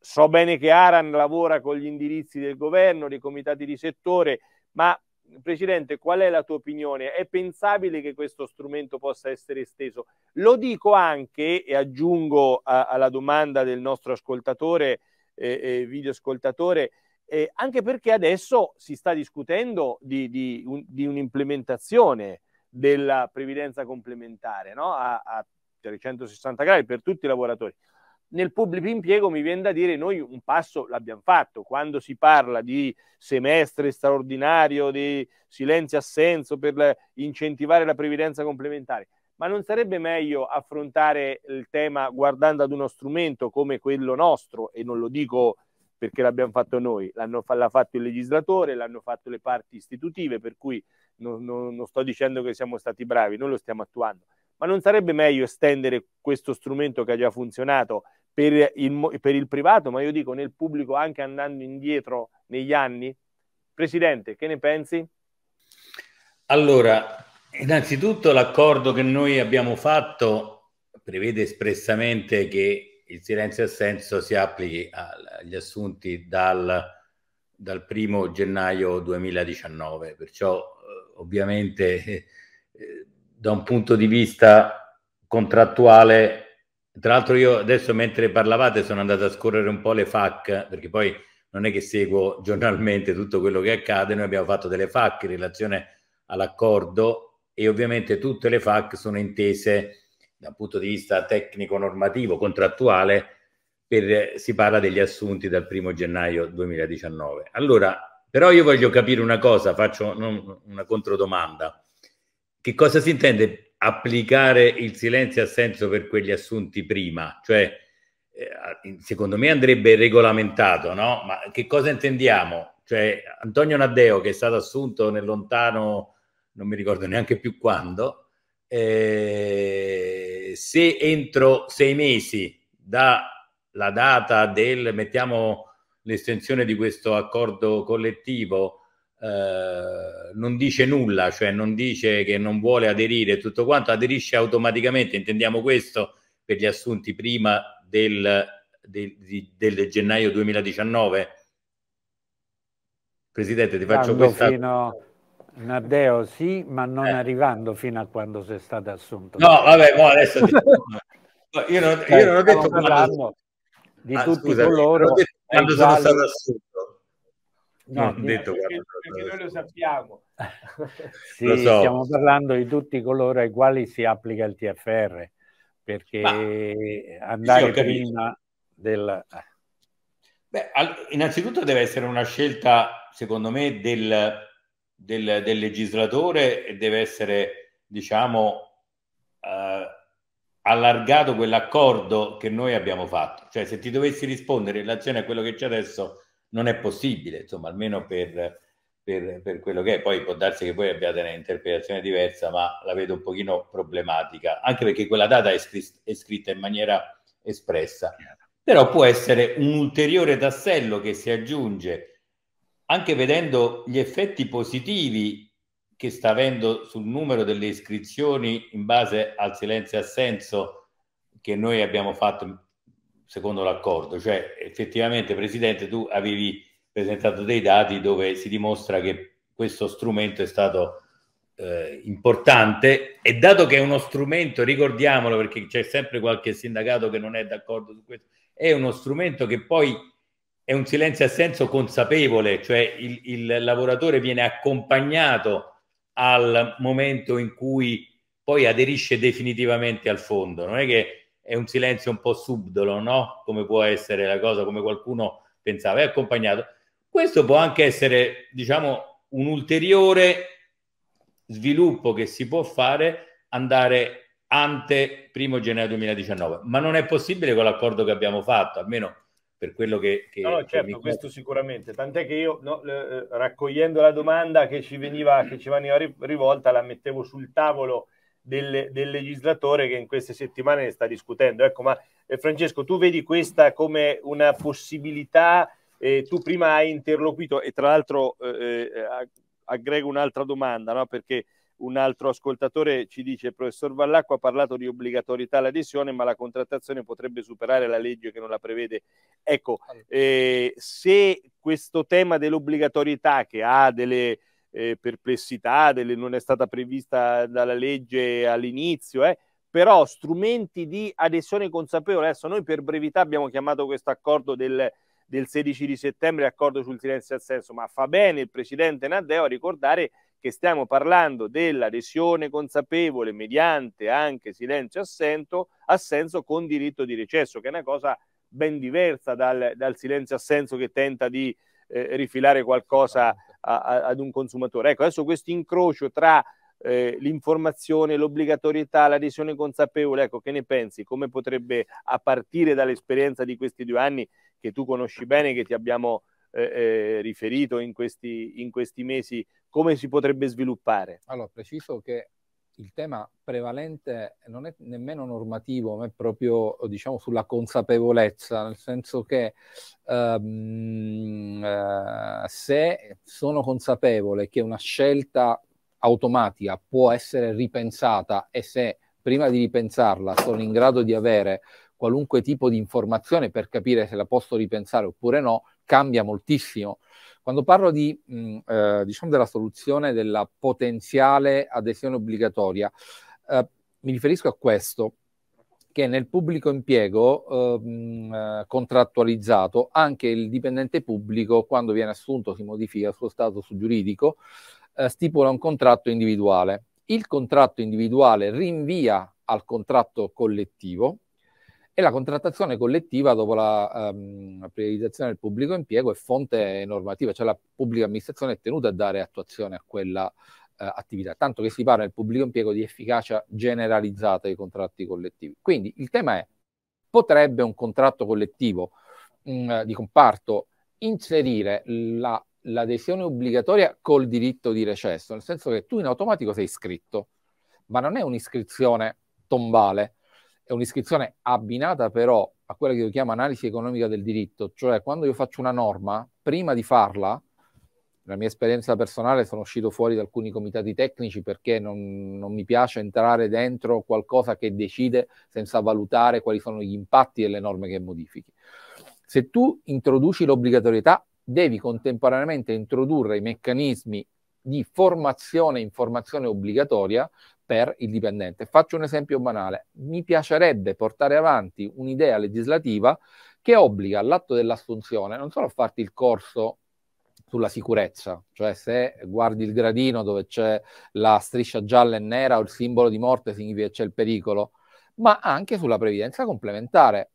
so bene che Aran lavora con gli indirizzi del governo, dei comitati di settore, ma Presidente, qual è la tua opinione? È pensabile che questo strumento possa essere esteso? Lo dico anche e aggiungo a, alla domanda del nostro ascoltatore, eh, eh, videoascoltatore, eh, anche perché adesso si sta discutendo di, di, un, di un'implementazione della previdenza complementare no? a, a 360 gradi per tutti i lavoratori. Nel pubblico impiego mi viene da dire noi un passo l'abbiamo fatto, quando si parla di semestre straordinario, di silenzio assenso per incentivare la previdenza complementare, ma non sarebbe meglio affrontare il tema guardando ad uno strumento come quello nostro, e non lo dico perché l'abbiamo fatto noi, l'hanno, l'ha fatto il legislatore, l'hanno fatto le parti istitutive, per cui non, non, non sto dicendo che siamo stati bravi, noi lo stiamo attuando, ma non sarebbe meglio estendere questo strumento che ha già funzionato per il, per il privato, ma io dico nel pubblico anche andando indietro negli anni? Presidente, che ne pensi? Allora, innanzitutto l'accordo che noi abbiamo fatto prevede espressamente che il silenzio assenso si applichi agli assunti dal, dal primo gennaio 2019, perciò eh, ovviamente eh, da un punto di vista contrattuale. Tra l'altro io adesso mentre parlavate sono andato a scorrere un po' le FAC, perché poi non è che seguo giornalmente tutto quello che accade, noi abbiamo fatto delle FAC in relazione all'accordo e ovviamente tutte le FAC sono intese da un punto di vista tecnico-normativo, contrattuale, per, si parla degli assunti dal 1 gennaio 2019. Allora, però io voglio capire una cosa, faccio una controdomanda che cosa si intende applicare il silenzio assenso per quegli assunti prima? Cioè, eh, secondo me andrebbe regolamentato, no? Ma che cosa intendiamo? Cioè, Antonio Naddeo, che è stato assunto nel lontano, non mi ricordo neanche più quando, eh, se entro sei mesi dalla data del, mettiamo l'estensione di questo accordo collettivo, eh, non dice nulla, cioè non dice che non vuole aderire tutto quanto, aderisce automaticamente, intendiamo questo per gli assunti prima del, del, del gennaio 2019? Presidente, ti faccio Quando questa... Fino... Naddeo sì, ma non eh. arrivando fino a quando sei stato assunto. No, vabbè, mo adesso ti... io, non, io non ho detto parlando di ah, tutti scusami, coloro detto, quando sono stato assunto. No, detto perché, perché noi lo sappiamo. *laughs* sì, lo so. stiamo parlando di tutti coloro ai quali si applica il TFR, perché Ma, andare sì, prima del... Eh. Beh, innanzitutto deve essere una scelta, secondo me, del, del, del legislatore e deve essere, diciamo, eh, allargato quell'accordo che noi abbiamo fatto. Cioè, se ti dovessi rispondere in relazione a quello che c'è adesso, non è possibile, insomma, almeno per, per, per, quello che è. Poi può darsi che voi abbiate un'interpretazione diversa, ma la vedo un pochino problematica, anche perché quella data è, scr- è scritta in maniera espressa. Però può essere un ulteriore tassello che si aggiunge, anche vedendo gli effetti positivi che sta avendo sul numero delle iscrizioni in base al silenzio assenso che noi abbiamo fatto secondo l'accordo, cioè effettivamente Presidente tu avevi presentato dei dati dove si dimostra che questo strumento è stato eh, importante e dato che è uno strumento, ricordiamolo perché c'è sempre qualche sindacato che non è d'accordo su questo, è uno strumento che poi è un silenzio assenso consapevole, cioè il, il lavoratore viene accompagnato al momento in cui poi aderisce definitivamente al fondo, non è che è un silenzio un po' subdolo, no? Come può essere la cosa, come qualcuno pensava, è accompagnato. Questo può anche essere, diciamo, un ulteriore sviluppo che si può fare andare ante 1 gennaio 2019, ma non è possibile con l'accordo che abbiamo fatto, almeno per quello che... che no, certo, mi... questo sicuramente, tant'è che io no, eh, raccogliendo la domanda che ci veniva, che ci veniva rivolta la mettevo sul tavolo del, del, legislatore che in queste settimane ne sta discutendo. Ecco, ma eh, Francesco, tu vedi questa come una possibilità? Eh, tu prima hai interloquito, e tra l'altro eh, eh aggrego un'altra domanda, no? perché un altro ascoltatore ci dice: il professor Vallacqua ha parlato di obbligatorietà all'adesione, ma la contrattazione potrebbe superare la legge che non la prevede. Ecco, eh, se questo tema dell'obbligatorietà, che ha delle eh, perplessità, delle, non è stata prevista dalla legge all'inizio, eh, però strumenti di adesione consapevole. Adesso noi per brevità abbiamo chiamato questo accordo del, del 16 di settembre, accordo sul silenzio al senso, ma fa bene il Presidente Naddeo a ricordare che stiamo parlando dell'adesione consapevole mediante anche silenzio assento, assenso con diritto di recesso, che è una cosa ben diversa dal, dal silenzio assenso che tenta di eh, rifilare qualcosa a, ad un consumatore. Ecco, adesso questo incrocio tra eh, l'informazione, l'obbligatorietà, l'adesione consapevole, ecco, che ne pensi? Come potrebbe, a partire dall'esperienza di questi due anni che tu conosci bene, che ti abbiamo eh, eh, riferito in questi, in questi mesi, come si potrebbe sviluppare? Allora, preciso che il tema prevalente non è nemmeno normativo, ma è proprio diciamo, sulla consapevolezza, nel senso che ehm, eh, se sono consapevole che una scelta automatica può essere ripensata e se prima di ripensarla sono in grado di avere qualunque tipo di informazione per capire se la posso ripensare oppure no, cambia moltissimo quando parlo di, mh, mm, eh, diciamo della soluzione della potenziale adesione obbligatoria, eh, mi riferisco a questo, che nel pubblico impiego ehm, eh, contrattualizzato anche il dipendente pubblico, quando viene assunto, si modifica il suo status giuridico, eh, stipula un contratto individuale. Il contratto individuale rinvia al contratto collettivo, e la contrattazione collettiva dopo la um, ehm, priorizzazione del pubblico impiego è fonte normativa, cioè la pubblica amministrazione è tenuta a dare attuazione a quella eh, attività, tanto che si parla nel pubblico impiego di efficacia generalizzata dei contratti collettivi. Quindi il tema è, potrebbe un contratto collettivo mh, mm, di comparto inserire la, l'adesione obbligatoria col diritto di recesso, nel senso che tu in automatico sei iscritto, ma non è un'iscrizione tombale, è un'iscrizione abbinata però a quella che io chiamo analisi economica del diritto, cioè quando io faccio una norma, prima di farla, nella mia esperienza personale sono uscito fuori da alcuni comitati tecnici perché non, non mi piace entrare dentro qualcosa che decide senza valutare quali sono gli impatti delle norme che modifichi. Se tu introduci l'obbligatorietà, devi contemporaneamente introdurre i meccanismi di formazione e informazione obbligatoria per il dipendente. Faccio un esempio banale. Mi piacerebbe portare avanti un'idea legislativa che obbliga all'atto dell'assunzione non solo a farti il corso sulla sicurezza, cioè se guardi il gradino dove c'è la striscia gialla e nera o il simbolo di morte significa che c'è il pericolo, ma anche sulla previdenza complementare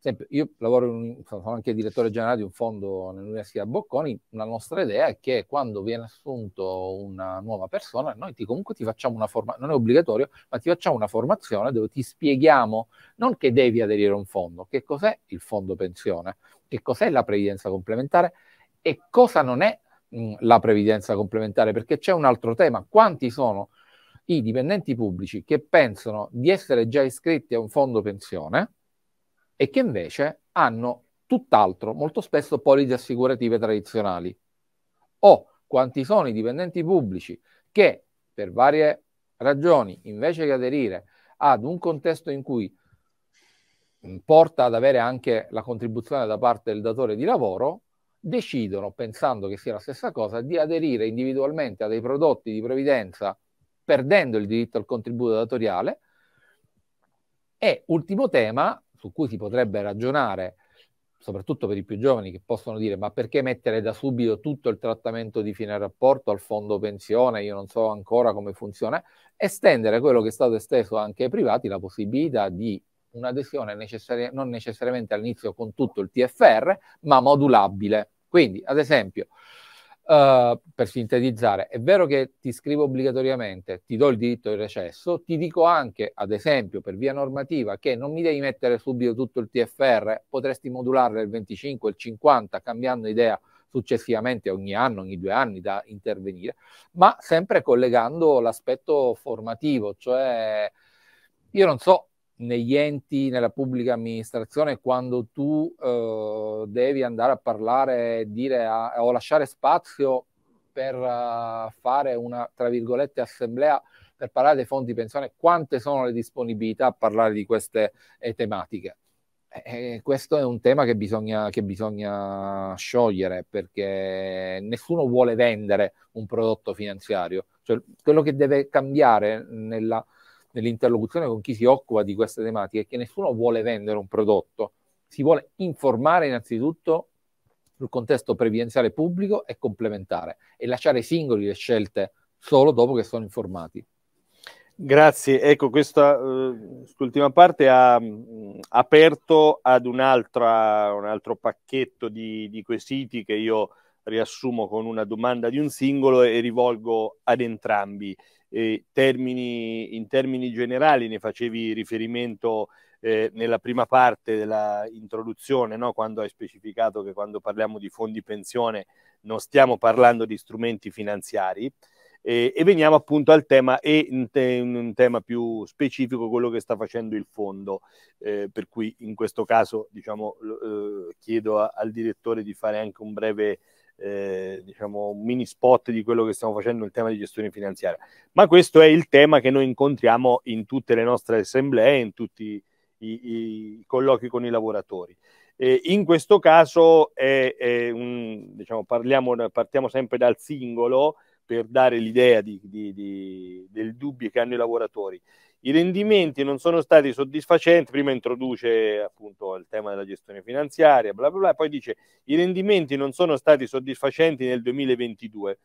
esempio, io lavoro in, sono anche direttore generale di un fondo nell'Università Bocconi, la nostra idea è che quando viene assunto una nuova persona, noi ti, comunque ti facciamo una formazione, non è obbligatorio, ma ti facciamo una formazione dove ti spieghiamo non che devi aderire a un fondo, che cos'è il fondo pensione, che cos'è la previdenza complementare e cosa non è mh, la previdenza complementare, perché c'è un altro tema, quanti sono i dipendenti pubblici che pensano di essere già iscritti a un fondo pensione, e che invece hanno tutt'altro, molto spesso polizze assicurative tradizionali. O quanti sono i dipendenti pubblici che per varie ragioni, invece che aderire ad un contesto in cui porta ad avere anche la contribuzione da parte del datore di lavoro, decidono, pensando che sia la stessa cosa, di aderire individualmente a dei prodotti di previdenza perdendo il diritto al contributo datoriale. E ultimo tema, su cui si potrebbe ragionare, soprattutto per i più giovani che possono dire ma perché mettere da subito tutto il trattamento di fine rapporto al fondo pensione, io non so ancora come funziona, estendere quello che è stato esteso anche ai privati, la possibilità di un'adesione necessari- non necessariamente all'inizio con tutto il TFR, ma modulabile. Quindi, ad esempio, Uh, per sintetizzare, è vero che ti scrivo obbligatoriamente, ti do il diritto di recesso, ti dico anche, ad esempio, per via normativa, che non mi devi mettere subito tutto il TFR, potresti modularlo il 25, il 50, cambiando idea successivamente ogni anno, ogni due anni da intervenire, ma sempre collegando l'aspetto formativo, cioè io non so negli enti, nella pubblica amministrazione, quando tu eh, devi andare a parlare dire a, o lasciare spazio per uh, fare una, tra virgolette, assemblea per parlare dei fondi pensione, quante sono le disponibilità a parlare di queste eh, tematiche? Eh, eh, questo è un tema che bisogna, che bisogna, sciogliere perché nessuno vuole vendere un prodotto finanziario. Cioè, quello che deve cambiare nella, nell'interlocuzione con chi si occupa di queste tematiche è che nessuno vuole vendere un prodotto, si vuole informare innanzitutto sul contesto previdenziale pubblico e complementare e lasciare singoli le scelte solo dopo che sono informati. Grazie, ecco questa uh, eh, ultima parte ha mh, aperto ad un altro pacchetto di, di quesiti che io riassumo con una domanda di un singolo e rivolgo ad entrambi eh, termini, in termini generali, ne facevi riferimento eh, nella prima parte dell'introduzione, no? quando hai specificato che quando parliamo di fondi pensione non stiamo parlando di strumenti finanziari. Eh, e veniamo appunto al tema e in, te, in, un tema più specifico quello che sta facendo il fondo eh, per cui in questo caso diciamo, eh, chiedo a, al direttore di fare anche un breve eh, diciamo, un mini spot di quello che stiamo facendo in tema di gestione finanziaria. Ma questo è il tema che noi incontriamo in tutte le nostre assemblee, in tutti i, i colloqui con i lavoratori. Eh, in questo caso è, è un, diciamo, parliamo, partiamo sempre dal singolo per dare l'idea di, di, di, del dubbio che hanno i lavoratori. I rendimenti non sono stati soddisfacenti, prima introduce appunto il tema della gestione finanziaria, bla bla bla, poi dice i rendimenti non sono stati soddisfacenti nel 2022.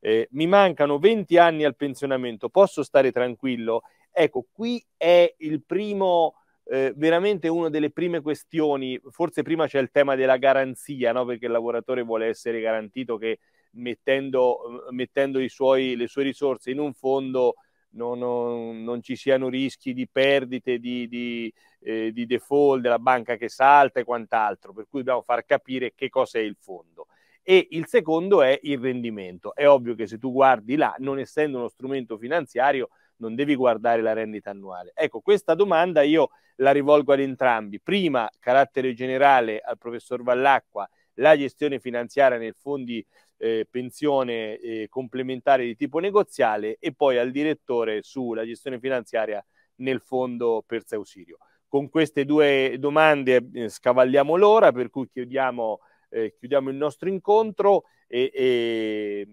Eh, mi mancano 20 anni al pensionamento, posso stare tranquillo? Ecco, qui è il primo, eh, veramente una delle prime questioni, forse prima c'è il tema della garanzia, no? perché il lavoratore vuole essere garantito che mettendo, mettendo suoi, le sue risorse in un fondo non, non, non, ci siano rischi di perdite, di, di, eh, di, default della banca che salta e quant'altro, per cui dobbiamo far capire che cosa è il fondo. E il secondo è il rendimento. È ovvio che se tu guardi là, non essendo uno strumento finanziario, non devi guardare la rendita annuale. Ecco, questa domanda io la rivolgo ad entrambi. Prima, carattere generale al professor Vallacqua, la gestione finanziaria nei fondi eh, pensione eh, complementare di tipo negoziale e poi al direttore sulla gestione finanziaria nel fondo per Sausirio. Con queste due domande eh, scavalliamo l'ora, per cui chiudiamo, eh, chiudiamo il nostro incontro e, e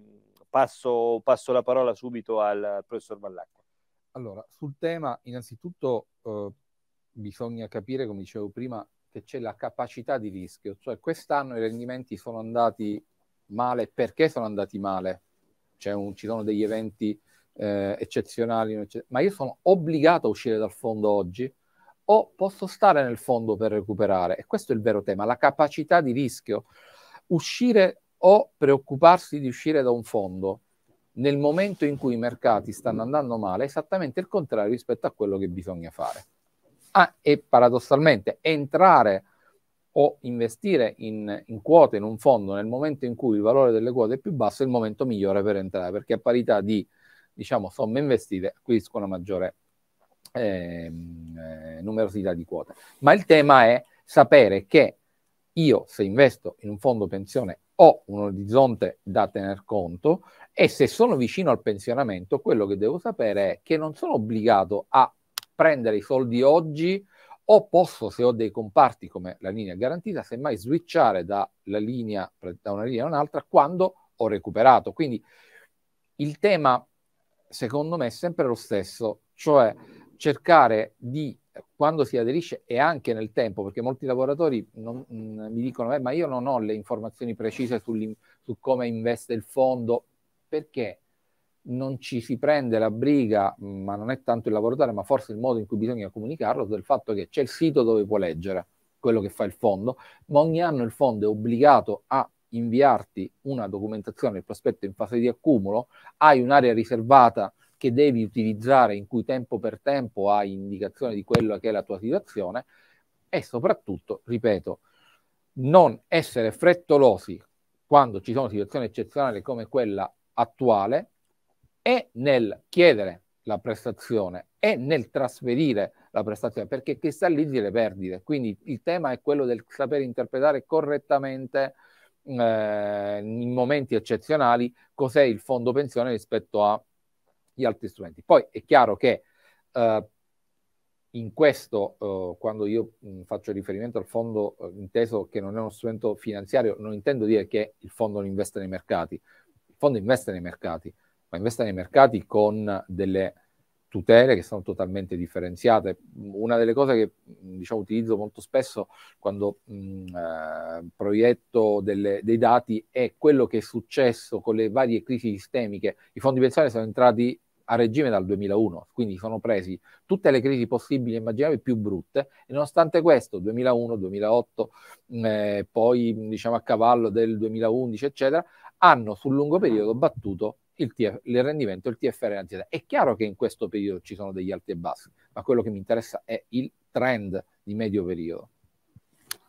passo, passo, la parola subito al professor Vallacqua. Allora, sul tema innanzitutto eh, bisogna capire, come dicevo prima, che c'è la capacità di rischio, cioè quest'anno i rendimenti sono andati male perché sono andati male. Un, ci sono degli eventi eh, eccezionali, ma io sono obbligato a uscire dal fondo oggi o posso stare nel fondo per recuperare? E questo è il vero tema, la capacità di rischio. Uscire o preoccuparsi di uscire da un fondo nel momento in cui i mercati stanno andando male è esattamente il contrario rispetto a quello che bisogna fare. Ah, e paradossalmente entrare o investire in, in, quote in un fondo nel momento in cui il valore delle quote è più basso, è il momento migliore per entrare, perché a parità di diciamo, somme investite acquisisco una maggiore ehm, eh, numerosità di quote. Ma il tema è sapere che io se investo in un fondo pensione ho un orizzonte da tener conto e se sono vicino al pensionamento quello che devo sapere è che non sono obbligato a prendere i soldi oggi o posso, se ho dei comparti come la linea garantita, semmai switchare da, linea, da una linea a un'altra quando ho recuperato. Quindi il tema, secondo me, è sempre lo stesso, cioè cercare di quando si aderisce e anche nel tempo, perché molti lavoratori non, mh, mm, mi dicono, eh, ma io non ho le informazioni precise su come investe il fondo, perché non ci si prende la briga, ma non è tanto il lavoro ma forse il modo in cui bisogna comunicarlo, del fatto che c'è il sito dove può leggere quello che fa il fondo, ma ogni anno il fondo è obbligato a inviarti una documentazione, il prospetto in fase di accumulo, hai un'area riservata che devi utilizzare in cui tempo per tempo hai indicazione di quella che è la tua situazione e soprattutto, ripeto, non essere frettolosi quando ci sono situazioni eccezionali come quella attuale, e nel chiedere la prestazione e nel trasferire la prestazione, perché cristallizzi le perdite. Quindi il tema è quello del saper interpretare correttamente eh, in momenti eccezionali cos'è il fondo pensione rispetto agli altri strumenti. Poi è chiaro che eh, in questo, eh, quando io mh, faccio riferimento al fondo eh, inteso che non è uno strumento finanziario, non intendo dire che il fondo non investe nei mercati, il fondo investe nei mercati ma investa nei mercati con delle tutele che sono totalmente differenziate. Una delle cose che diciamo, utilizzo molto spesso quando mh, mm, eh, proietto delle, dei dati è quello che è successo con le varie crisi sistemiche. I fondi pensionali sono entrati a regime dal 2001, quindi sono presi tutte le crisi possibili e immaginabili più brutte e nonostante questo 2001, 2008, mm, eh, poi diciamo a cavallo del 2011 eccetera, hanno sul lungo periodo battuto il, TF, il rendimento del TFR dell'azienda. È chiaro che in questo periodo ci sono degli alti e bassi, ma quello che mi interessa è il trend di medio periodo.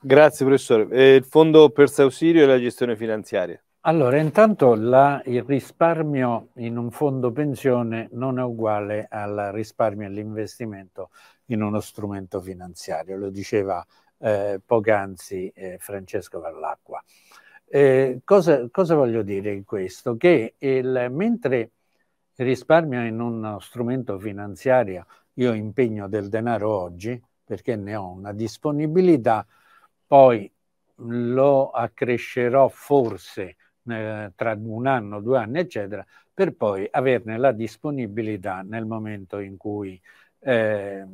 Grazie professore. E il fondo per Sausirio e la gestione finanziaria? Allora, intanto la, il risparmio in un fondo pensione non è uguale al risparmio e all'investimento in uno strumento finanziario, lo diceva eh, poc'anzi eh, Francesco Vallacqua. Eh, cosa, cosa, voglio dire in questo? Che il, mentre il risparmio in uno strumento finanziario, io impegno del denaro oggi perché ne ho una disponibilità, poi lo accrescerò forse eh, tra un anno, due anni, eccetera, per poi averne la disponibilità nel momento in cui eh,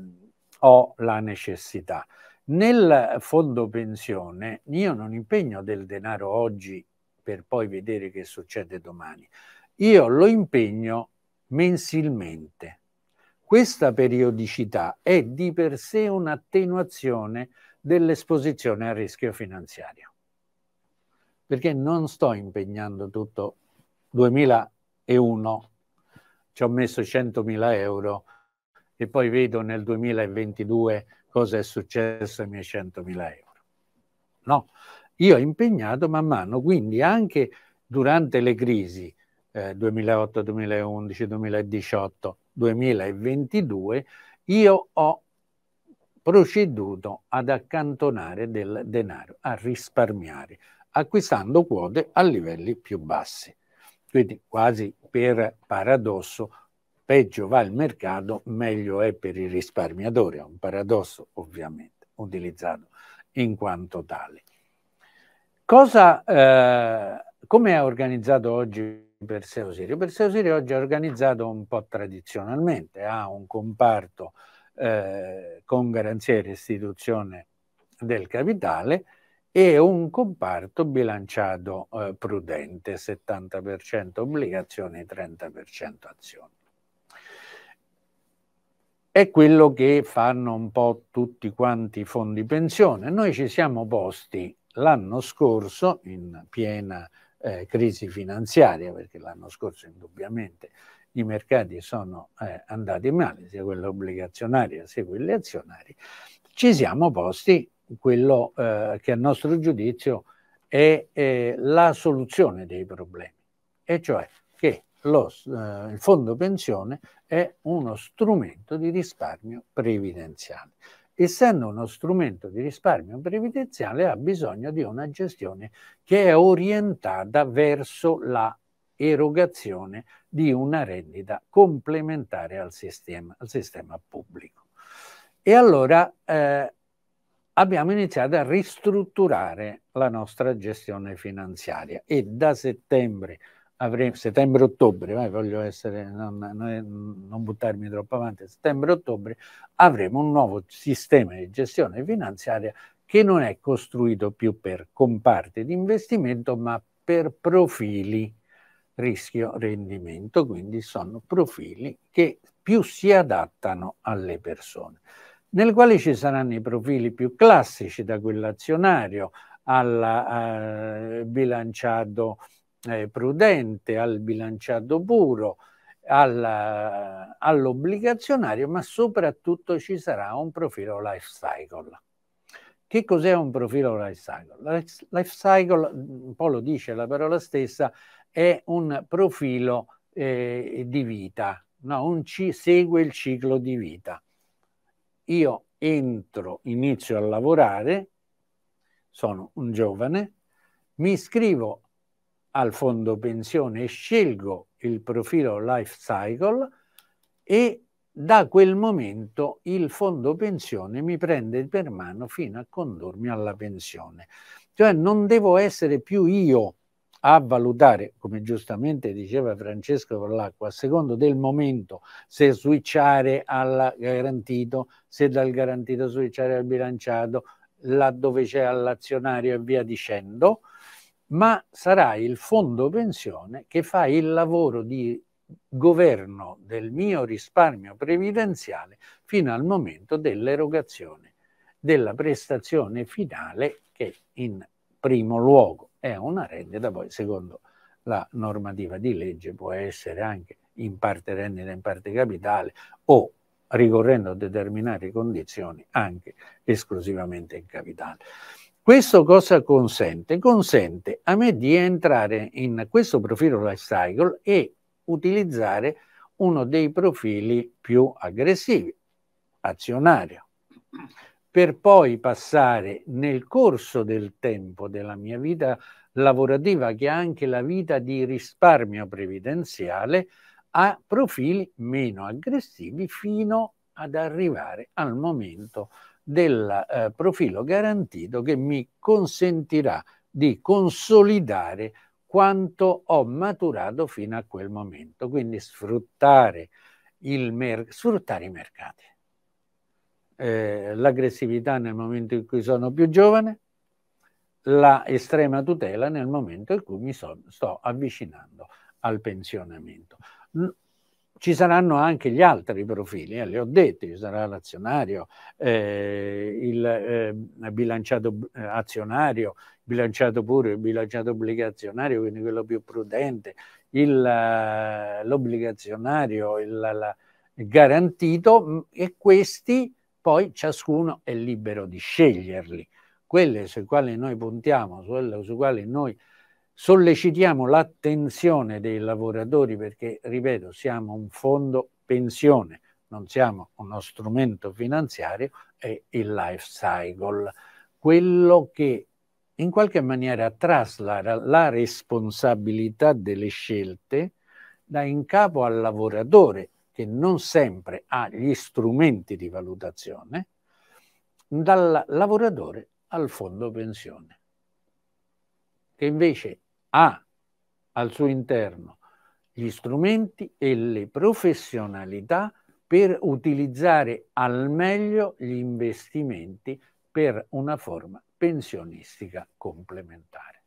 ho la necessità. Nel fondo pensione io non impegno del denaro oggi per poi vedere che succede domani. Io lo impegno mensilmente. Questa periodicità è di per sé un'attenuazione dell'esposizione al rischio finanziario, perché non sto impegnando tutto 2001, ci ho messo 100.000 euro e poi vedo nel 2022 cosa è successo ai miei 100.000 euro. No, io ho impegnato man mano, quindi anche durante le crisi eh, 2008, 2011, 2018, 2022, io ho proceduto ad accantonare del denaro, a risparmiare, acquistando quote a livelli più bassi. Quindi quasi per paradosso peggio va il mercato, meglio è per i risparmiatori. È un paradosso, ovviamente, utilizzato in quanto tale. Cosa, eh, come è organizzato oggi Perseo Sirio? Perseo Sirio oggi è organizzato un po' tradizionalmente, ha un comparto eh, con garanzia e restituzione del capitale e un comparto bilanciato eh, prudente, 70% obbligazioni, e 30% azioni è quello che fanno un po' tutti quanti i fondi pensione. Noi ci siamo posti l'anno scorso, in piena eh, crisi finanziaria, perché l'anno scorso indubbiamente i mercati sono eh, andati male, sia quella obbligazionaria sia quelli azionari, ci siamo posti quello eh, che a nostro giudizio è eh, la soluzione dei problemi, e cioè lo, eh, il fondo pensione è uno strumento di risparmio previdenziale. Essendo uno strumento di risparmio previdenziale ha bisogno di una gestione che è orientata verso la erogazione di una rendita complementare al sistema, al sistema pubblico. E allora eh, abbiamo iniziato a ristrutturare la nostra gestione finanziaria e da settembre avremo settembre-ottobre, vai, voglio essere, non, non buttarmi troppo avanti, settembre-ottobre avremo un nuovo sistema di gestione finanziaria che non è costruito più per comparti di investimento, ma per profili rischio-rendimento, quindi sono profili che più si adattano alle persone, nel quale ci saranno i profili più classici, da quell'azionario al eh, bilanciato eh, prudente, al bilanciato puro, al, all'obbligazionario, ma soprattutto ci sarà un profilo life cycle. Che cos'è un profilo life cycle? Life cycle, mm, un po' lo dice la parola stessa, è un profilo eh, di vita, no? un ci, segue il ciclo di vita. Io entro, inizio a lavorare, sono un giovane, mi iscrivo al fondo pensione e scelgo il profilo life cycle e da quel momento il fondo pensione mi prende per mano fino a condurmi alla pensione. Cioè non devo essere più io a valutare, come giustamente diceva Francesco Parlacqua, a secondo del momento, se switchare al garantito, se dal garantito switchare al bilanciato, laddove c'è all'azionario e via dicendo, ma sarà il fondo pensione che fa il lavoro di governo del mio risparmio previdenziale fino al momento dell'erogazione della prestazione finale che in primo luogo è una rendita, poi secondo la normativa di legge può essere anche in parte rendita, in parte capitale o ricorrendo a determinate condizioni anche esclusivamente in capitale. Questo cosa consente? Consente a me di entrare in questo profilo lifecycle e utilizzare uno dei profili più aggressivi, azionario, per poi passare nel corso del tempo della mia vita lavorativa, che è anche la vita di risparmio previdenziale, a profili meno aggressivi fino ad arrivare al momento del eh, profilo garantito che mi consentirà di consolidare quanto ho maturato fino a quel momento. Quindi sfruttare, sfruttare i mercati. Eh, l'aggressività nel momento in cui sono più giovane, la estrema tutela nel momento in cui mi so, sto avvicinando al pensionamento ci saranno anche gli altri profili, eh, li ho detti, ci sarà l'azionario, eh, il eh, bilanciato eh, azionario, bilanciato pure, il bilanciato obbligazionario, quindi quello più prudente, eh, l'obbligazionario, il, la, il garantito mm, e questi poi ciascuno è libero di sceglierli. Quelle sui quali noi puntiamo, quelle su quali noi sollecitiamo l'attenzione dei lavoratori perché, ripeto, siamo un fondo pensione, non siamo uno strumento finanziario, è il life cycle, quello che in qualche maniera traslada la responsabilità delle scelte da in capo al lavoratore che non sempre ha gli strumenti di valutazione, dal lavoratore al fondo pensione, che invece ha al suo interno gli strumenti e le professionalità per utilizzare al meglio gli investimenti per una forma pensionistica complementare.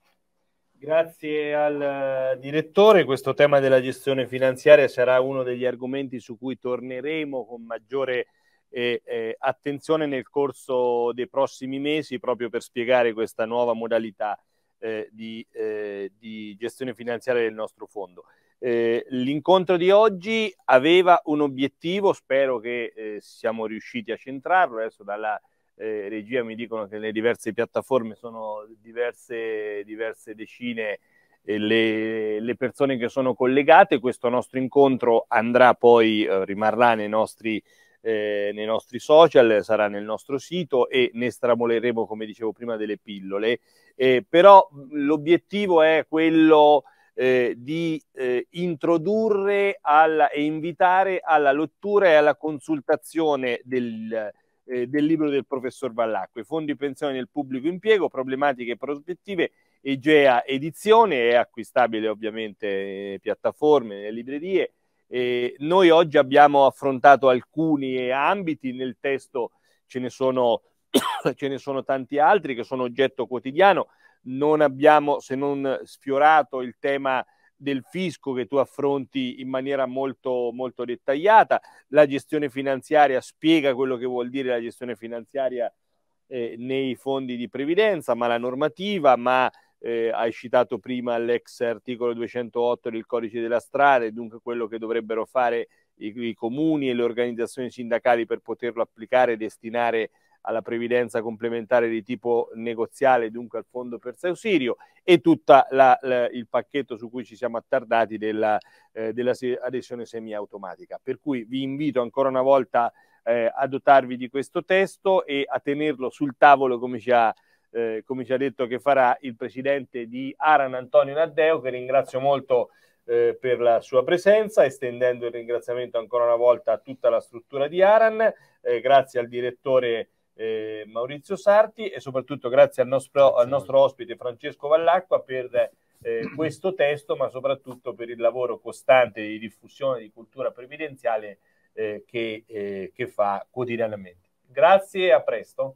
Grazie al eh, direttore, questo tema della gestione finanziaria sarà uno degli argomenti su cui torneremo con maggiore eh, eh, attenzione nel corso dei prossimi mesi proprio per spiegare questa nuova modalità eh, di, eh, di, gestione finanziaria del nostro fondo. Eh, l'incontro di oggi aveva un obiettivo, spero che eh, siamo riusciti a centrarlo, adesso dalla eh, regia mi dicono che le diverse piattaforme sono diverse, diverse decine le, le, persone che sono collegate, questo nostro incontro andrà poi, eh, rimarrà nei nostri eh, nei nostri social, sarà nel nostro sito e ne stramoleremo, come dicevo prima, delle pillole. Eh, però l'obiettivo è quello eh, di eh, introdurre alla, e invitare alla lettura e alla consultazione del, eh, del libro del professor Vallacqua, i fondi pensione nel pubblico impiego, problematiche e prospettive, Egea Edizione, è acquistabile ovviamente in eh, piattaforme, nelle librerie, eh, noi oggi abbiamo affrontato alcuni ambiti, nel testo ce ne, sono, *coughs* ce ne sono tanti altri che sono oggetto quotidiano, non abbiamo se non sfiorato il tema del fisco che tu affronti in maniera molto, molto dettagliata, la gestione finanziaria spiega quello che vuol dire la gestione finanziaria eh, nei fondi di previdenza, ma la normativa, ma eh, hai citato prima l'ex articolo 208 del codice della strada, dunque quello che dovrebbero fare i, i comuni e le organizzazioni sindacali per poterlo applicare e destinare alla previdenza complementare di tipo negoziale, dunque al fondo per Sausirio e tutto il pacchetto su cui ci siamo attardati della, eh, della adesione semiautomatica. Per cui vi invito ancora una volta eh, a dotarvi di questo testo e a tenerlo sul tavolo come ci ha eh, come ci ha detto che farà il presidente di Aran Antonio Naddeo, che ringrazio molto eh, per la sua presenza, estendendo il ringraziamento ancora una volta a tutta la struttura di Aran, eh, grazie al direttore eh, Maurizio Sarti e soprattutto grazie al nostro, Al nostro ospite Francesco Vallacqua per eh, *clears throat* questo testo, ma soprattutto per il lavoro costante di diffusione di cultura previdenziale eh, che, che fa quotidianamente. Grazie e a presto.